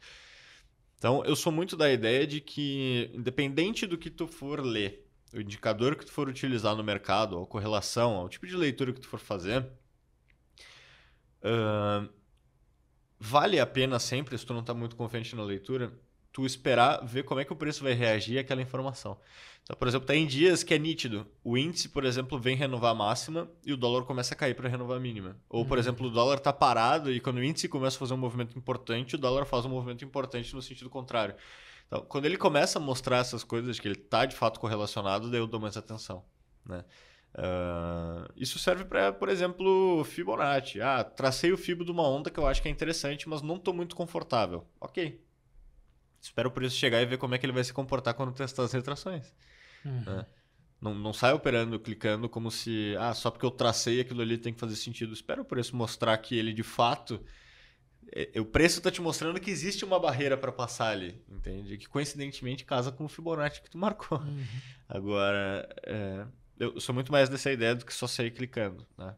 S3: Então, eu sou muito da ideia de que, independente do que tu for ler, o indicador que tu for utilizar no mercado, a correlação, o tipo de leitura que tu for fazer, uh, vale a pena sempre, se tu não está muito confiante na leitura, tu esperar ver como é que o preço vai reagir àquela informação. Então, por exemplo, tem tá dias que é nítido. O índice, por exemplo, vem renovar a máxima e o dólar começa a cair para renovar a mínima. Ou, uhum. por exemplo, o dólar está parado e quando o índice começa a fazer um movimento importante, o dólar faz um movimento importante no sentido contrário. Então, quando ele começa a mostrar essas coisas que ele está de fato correlacionado, daí eu dou mais atenção. Né? Uh, isso serve para, por exemplo, Fibonacci. Ah, tracei o Fibo de uma onda que eu acho que é interessante, mas não estou muito confortável. Ok, espera o preço chegar e ver como é que ele vai se comportar quando testar as retrações. Uhum. Né? Não, não sai operando, clicando como se, ah, só porque eu tracei aquilo ali tem que fazer sentido. Espera o preço mostrar que ele de fato. É, é o preço está te mostrando que existe uma barreira para passar ali, entende? Que coincidentemente casa com o Fibonacci que tu marcou. Uhum. Agora, é, eu sou muito mais dessa ideia do que só sair clicando, né?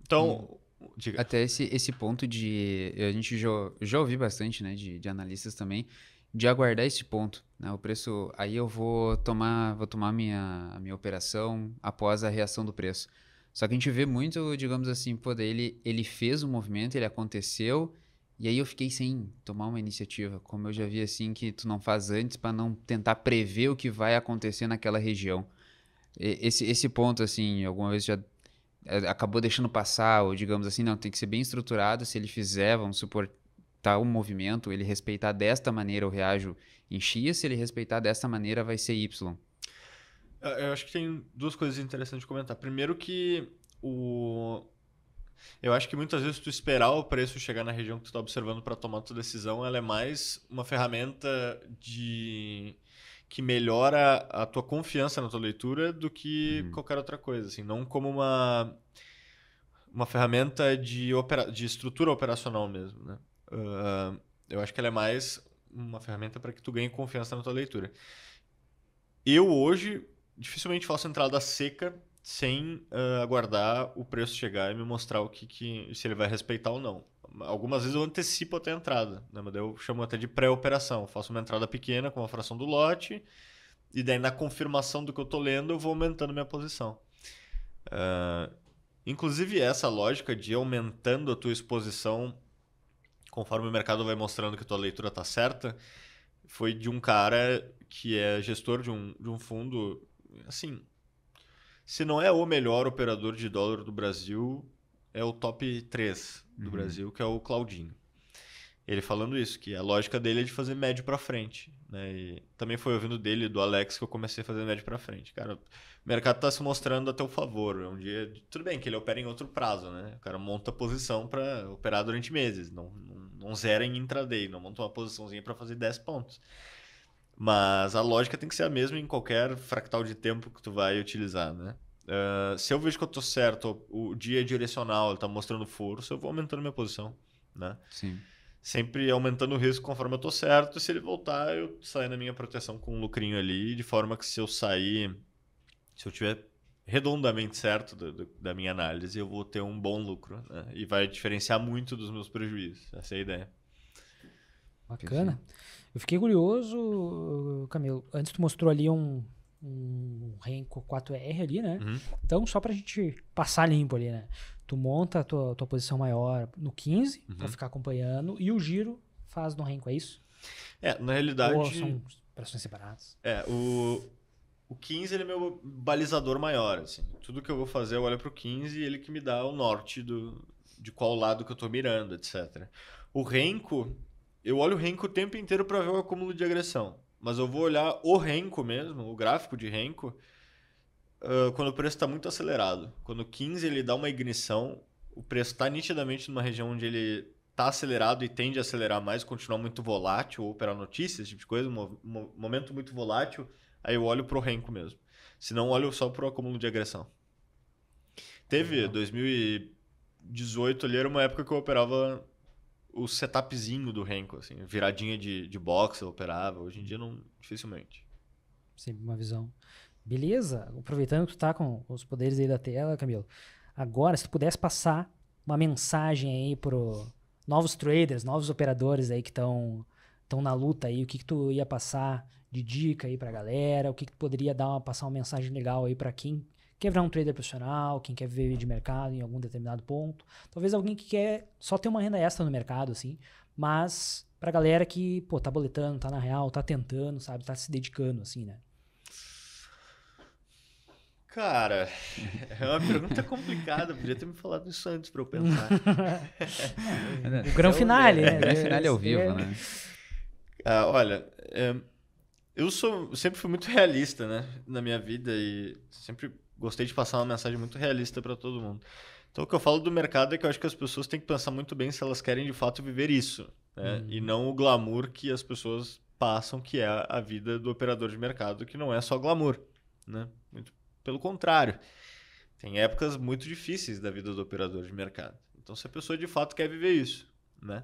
S3: Então, uhum.
S2: Diga. Até esse, esse ponto de. A gente já, já ouvi bastante, né, de, de analistas também, de aguardar esse ponto. Né, o preço. Aí eu vou tomar, vou tomar minha, minha operação após a reação do preço. Só que a gente vê muito, digamos assim, pô, ele, ele fez o um movimento, ele aconteceu, e aí eu fiquei sem tomar uma iniciativa, como eu já vi assim que tu não faz antes para não tentar prever o que vai acontecer naquela região. esse, esse ponto, assim, alguma vez já é, acabou deixando passar, ou digamos assim, não, tem que ser bem estruturado, se ele fizer, vamos supor, tal tá movimento, ele respeitar desta maneira, eu reajo em X, se ele respeitar desta maneira, vai ser Y.
S3: Eu acho que tem duas coisas interessantes de comentar. Primeiro que o... Eu acho que muitas vezes tu esperar o preço chegar na região que tu está observando para tomar tua decisão, ela é mais uma ferramenta de que melhora a tua confiança na tua leitura do que hum. qualquer outra coisa, assim, não como uma uma ferramenta de, opera, de estrutura operacional mesmo, né? Uh, eu acho que ela é mais uma ferramenta para que tu ganhe confiança na tua leitura. Eu hoje dificilmente faço entrada seca sem uh, aguardar o preço chegar e me mostrar o que, que se ele vai respeitar ou não algumas vezes eu antecipo até a entrada, né? Mas eu chamo até de pré-operação. Faço uma entrada pequena com uma fração do lote, e daí na confirmação do que eu tô lendo, eu vou aumentando minha posição. Uh, inclusive, essa lógica de aumentando a tua exposição conforme o mercado vai mostrando que a tua leitura tá certa, foi de um cara que é gestor de um, de um fundo, assim, se não é o melhor operador de dólar do Brasil, é o top 3 do uhum. Brasil, que é o Claudinho. Ele falando isso, que a lógica dele é de fazer médio para frente. Né? E também foi ouvindo dele, do Alex, que eu comecei a fazer médio para frente. Cara, o mercado está se mostrando a teu favor. É um dia. Tudo bem que ele opera em outro prazo, né? O cara monta a posição para operar durante meses. Não, não, não zera em intraday, não monta uma posiçãozinha para fazer 10 pontos. Mas a lógica tem que ser a mesma em qualquer fractal de tempo que tu vai utilizar, né? Uh, se eu vejo que eu estou certo, o dia é direcional, ele está mostrando força, eu vou aumentando minha posição, né? Sim. Sempre aumentando o risco conforme eu estou certo, e se ele voltar, eu saio na minha proteção com um lucrinho ali, de forma que se eu sair, se eu tiver redondamente certo do, do, da minha análise, eu vou ter um bom lucro, né? E vai diferenciar muito dos meus prejuízos, essa é a ideia. Bacana.
S1: Eu fiquei curioso, Camilo, antes tu mostrou ali um, um Renko 4R ali, né? Uhum. Então, só pra gente passar limpo ali, né? Tu monta a tua, tua posição maior no 15, uhum. pra ficar acompanhando, e o giro faz no Renko, é
S3: isso? É, na realidade. Ou são operações separadas? É, o, o 15 ele é meu balizador maior, assim. Tudo que eu vou fazer eu olho pro 15 e ele que me dá o norte do, de qual lado que eu tô mirando, etc. O Renko, eu olho o Renko o tempo inteiro para ver o acúmulo de agressão. Mas eu vou olhar o renko mesmo, o gráfico de renko uh, quando o preço está muito acelerado. Quando o 15 ele dá uma ignição, o preço está nitidamente numa região onde ele está acelerado e tende a acelerar mais, continuar muito volátil, ou operar notícias, esse tipo de coisa, um momento muito volátil, aí eu olho pro renko mesmo. Se não, olho só pro acúmulo de agressão. Teve, 2018 ali era uma época que eu operava o setupzinho do Renko, assim, viradinha de, de boxe, operava. Hoje em dia não, dificilmente.
S1: Sempre uma visão. Beleza, aproveitando que tu tá com os poderes aí da tela, Camilo. Agora, se tu pudesse passar uma mensagem aí pro novos traders, novos operadores aí que estão estão na luta aí, o que que tu ia passar de dica aí pra galera, o que que tu poderia dar uma passar uma mensagem legal aí para quem quebrar um trader profissional, quem quer viver de mercado em algum determinado ponto, talvez alguém que quer só ter uma renda extra no mercado, assim, mas pra galera que, pô, tá boletando, tá na real, tá tentando, sabe, tá se dedicando, assim, né?
S3: Cara, (laughs) é uma pergunta complicada. Podia ter me falado isso antes para eu pensar. (laughs) o grande então, finale, é, né? O grande finale ao vivo, é. né? Ah, olha, é, eu sou, sempre fui muito realista, né? Na minha vida e sempre gostei de passar uma mensagem muito realista para todo mundo. Então, o que eu falo do mercado é que eu acho que as pessoas têm que pensar muito bem se elas querem de fato viver isso. Né? Uhum. E não o glamour que as pessoas passam, que é a vida do operador de mercado, que não é só glamour. Né? Muito pelo contrário. Tem épocas muito difíceis da vida do operador de mercado. Então, se a pessoa de fato quer viver isso, né?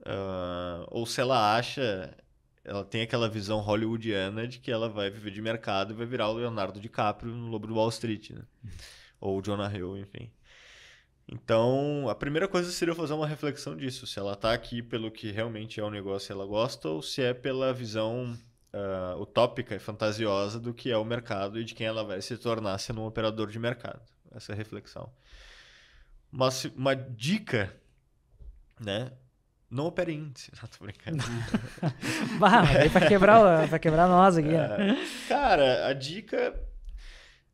S3: Uh, ou se ela acha ela tem aquela visão hollywoodiana de que ela vai viver de mercado e vai virar o Leonardo DiCaprio no Lobo do Wall Street, né? Uhum. Ou o Jonah Hill, enfim. Então, a primeira coisa seria fazer uma reflexão disso, se ela está aqui pelo que realmente é o um negócio e ela gosta, ou se é pela visão uh, utópica e fantasiosa do que é o mercado e de quem ela vai se tornar sendo um operador de mercado. Essa é reflexão. Mas uma dica, né? não opera (laughs) índice. Não, tô brincando. (laughs) bah, mas pra quebrar, pra quebrar nós aqui. Né? É. cara, a dica.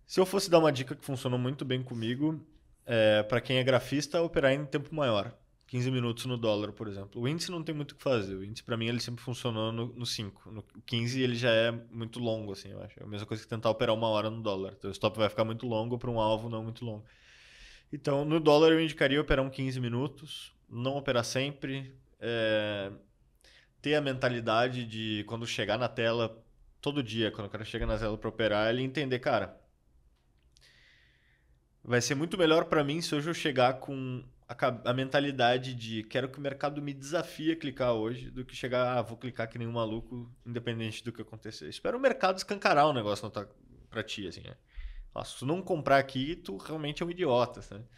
S3: Se eu fosse dar uma dica que funcionou muito bem comigo, é, para quem é grafista, operar em tempo maior. 15 minutos no dólar, por exemplo. O índice não tem muito o que fazer. O índice, para mim, ele sempre funcionou no, no 5. No 15, ele já é muito longo, assim, eu acho. É a mesma coisa que tentar operar uma hora no dólar. Então, o stop vai ficar muito longo para um alvo não muito longo. Então, no dólar, eu indicaria operar um 15 minutos não operar sempre, é, ter a mentalidade de quando chegar na tela, todo dia, quando o cara chega na tela para operar, ele entender, cara, vai ser muito melhor para mim se hoje eu chegar com a, a, mentalidade de quero que o mercado me desafie a clicar hoje, do que chegar, ah, vou clicar que nem um maluco, independente do que acontecer. espero o mercado escancarar o negócio não tá ti, assim, né? Nossa, se tu não comprar aqui, tu realmente é um idiota, sabe? Né?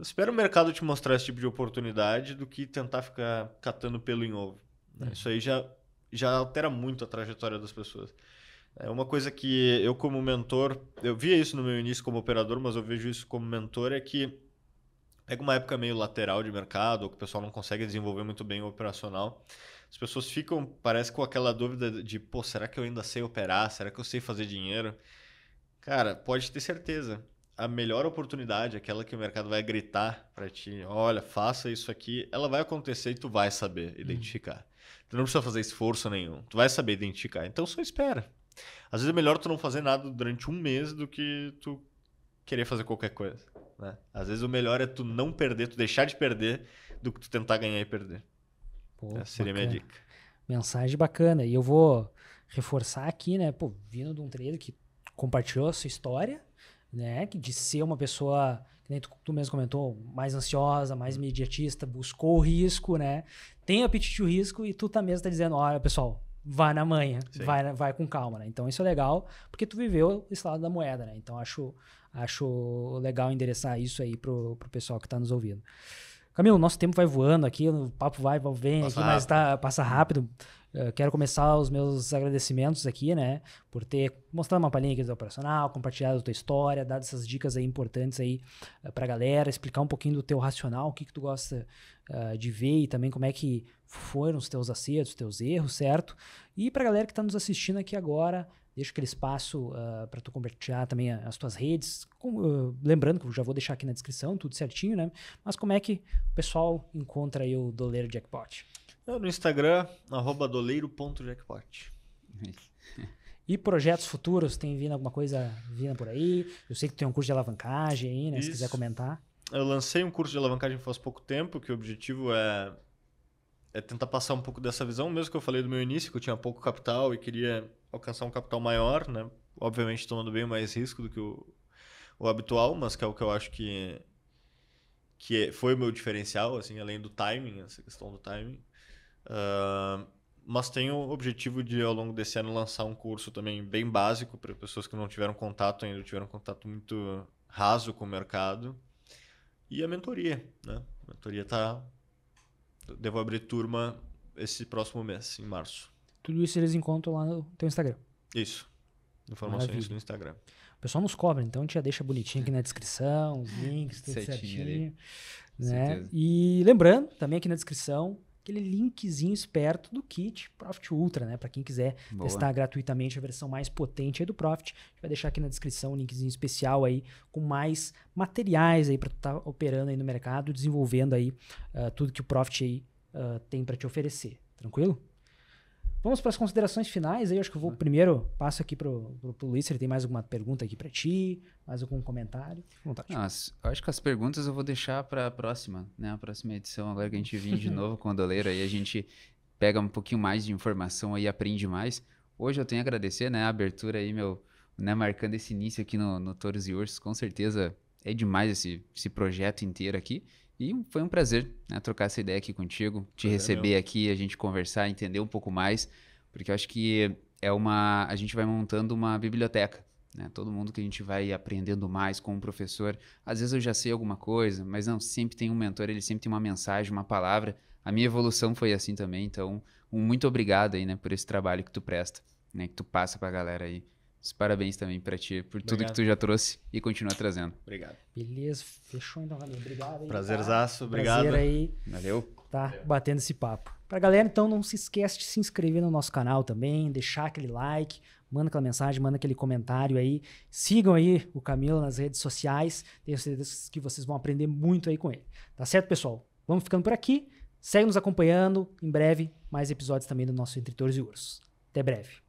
S3: espero o mercado te mostrar esse tipo de oportunidade do que tentar ficar catando pelo em ovo. Né? É. Isso aí já, já altera muito a trajetória das pessoas. É uma coisa que eu, como mentor, eu via isso no meu início como operador, mas eu vejo isso como mentor, é que pega uma época meio lateral de mercado, ou que o pessoal não consegue desenvolver muito bem o operacional. As pessoas ficam, parece, com aquela dúvida de, pô, será que eu ainda sei operar? Será que eu sei fazer dinheiro? Cara, pode ter certeza a melhor oportunidade, aquela que o mercado vai gritar para ti, olha, faça isso aqui, ela vai acontecer e tu vai saber hum. identificar. Uhum. Tu não precisa fazer esforço nenhum, tu vai saber identificar. Então só espera. Às vezes é melhor tu não fazer nada durante um mês do que tu querer fazer qualquer coisa. Né? Às vezes o melhor é tu não perder, tu deixar de perder, do que tu tentar ganhar e perder. Pô, Essa seria bacana. minha dica.
S1: Mensagem bacana. E eu vou reforçar aqui, né? Pô, vindo de um trader que compartilhou a sua história, né? Que de ser uma pessoa, que nem tu, tu mesmo comentou, mais ansiosa, mais imediatista, buscou o risco, né? Tem apetite o risco e tu tá mesmo tá dizendo, olha, pessoal, vai na manhã, vai, vai com calma, né? Então isso é legal, porque tu viveu esse lado da moeda, né? Então acho, acho legal endereçar isso aí pro, pro pessoal que tá nos ouvindo. Camilo, nosso tempo vai voando aqui, o papo vai, vem aqui, rápido. mas tá, passa rápido. Eh, quero começar os meus agradecimentos aqui, né? Por ter mostrado uma palhinha aqui do operacional, compartilhado a tua história, dado essas dicas aí importantes aí para eh, pra galera, explicar um pouquinho do teu racional, o que, que tu gosta uh, de ver e também como é que foram os teus acertos, os teus erros, certo? E pra galera que está nos assistindo aqui agora, deixa aquele espaço uh, para tu compartilhar também as tuas redes. Com, uh, lembrando que eu já vou deixar aqui na descrição tudo certinho, né? Mas como é que o pessoal encontra aí o Doleiro Jackpot?
S3: Então, no Instagram, doleiro.jackpot. (laughs)
S1: E projetos futuros? Tem vindo alguma coisa vindo por aí? Eu sei que tem um curso de alavancagem aí, né? Isso. Se quiser comentar.
S3: Eu lancei um curso de alavancagem faz pouco tempo, que o objetivo é, é tentar passar um pouco dessa visão, mesmo que eu falei do meu início, que eu tinha pouco capital e queria alcançar um capital maior, né? Obviamente tomando bem mais risco do que o, o habitual, mas que é o que eu acho que, que é, foi o meu diferencial, assim, além do timing, essa questão do timing. Uh, mas tem o objetivo de, ao longo desse ano, lançar um curso também bem básico para pessoas que não tiveram contato ainda, tiveram contato muito raso com o mercado. E a mentoria, né? A mentoria tá. Devo abrir turma esse próximo mês, em março.
S1: Tudo isso eles encontram lá no teu Instagram.
S3: Isso. Informações Maravilha. no Instagram.
S1: O pessoal nos cobra, então já deixa bonitinho aqui na descrição, os links, tudo (laughs) certinho. certinho Né? E lembrando, também aqui na descrição, aquele linkzinho esperto do kit Profit Ultra, né? Para quem quiser Boa. testar gratuitamente a versão mais potente aí do Profit, a gente vai deixar aqui na descrição um linkzinho especial aí com mais materiais aí para estar tá operando aí no mercado, desenvolvendo aí uh, tudo que o Profit aí uh, tem para te oferecer. Tranquilo? Vamos para as considerações finais aí. Acho que eu vou primeiro passo aqui para o Luiz. Ele tem mais alguma pergunta aqui para ti? Mais algum comentário? Vontade.
S2: acho que as perguntas eu vou deixar para a próxima, né? A próxima edição, agora que a gente vem de (laughs) novo com o Doleiro, aí a gente pega um pouquinho mais de informação aí, aprende mais. Hoje eu tenho a agradecer, né? A abertura aí, meu, né? Marcando esse início aqui no, no e Ursos. Com certeza é demais esse, esse projeto inteiro aqui. E foi um prazer né, trocar essa ideia aqui contigo, te é receber aqui, a gente conversar, entender um pouco mais, porque eu acho que é uma. A gente vai montando uma biblioteca. Né? Todo mundo que a gente vai aprendendo mais com o um professor. Às vezes eu já sei alguma coisa, mas não, sempre tem um mentor, ele sempre tem uma mensagem, uma palavra. A minha evolução foi assim também, então, um muito obrigado aí, né, por esse trabalho que tu presta, né, que tu passa pra galera aí. Os parabéns também para ti por Obrigado. tudo que tu já trouxe e continua trazendo. Obrigado.
S1: Beleza, fechou então, Ramiro. Obrigado aí.
S3: Prazerzaço, tá? obrigado. Prazer aí. Valeu.
S1: Tá Valeu. batendo esse papo. Pra galera, então, não se esquece de se inscrever no nosso canal também, deixar aquele like, manda aquela mensagem, manda aquele comentário aí. Sigam aí o Camilo nas redes sociais. Tenho certeza que vocês vão aprender muito aí com ele. Tá certo, pessoal? Vamos ficando por aqui. Segue nos acompanhando. Em breve, mais episódios também do nosso Entre Touros e Ursos. Até breve.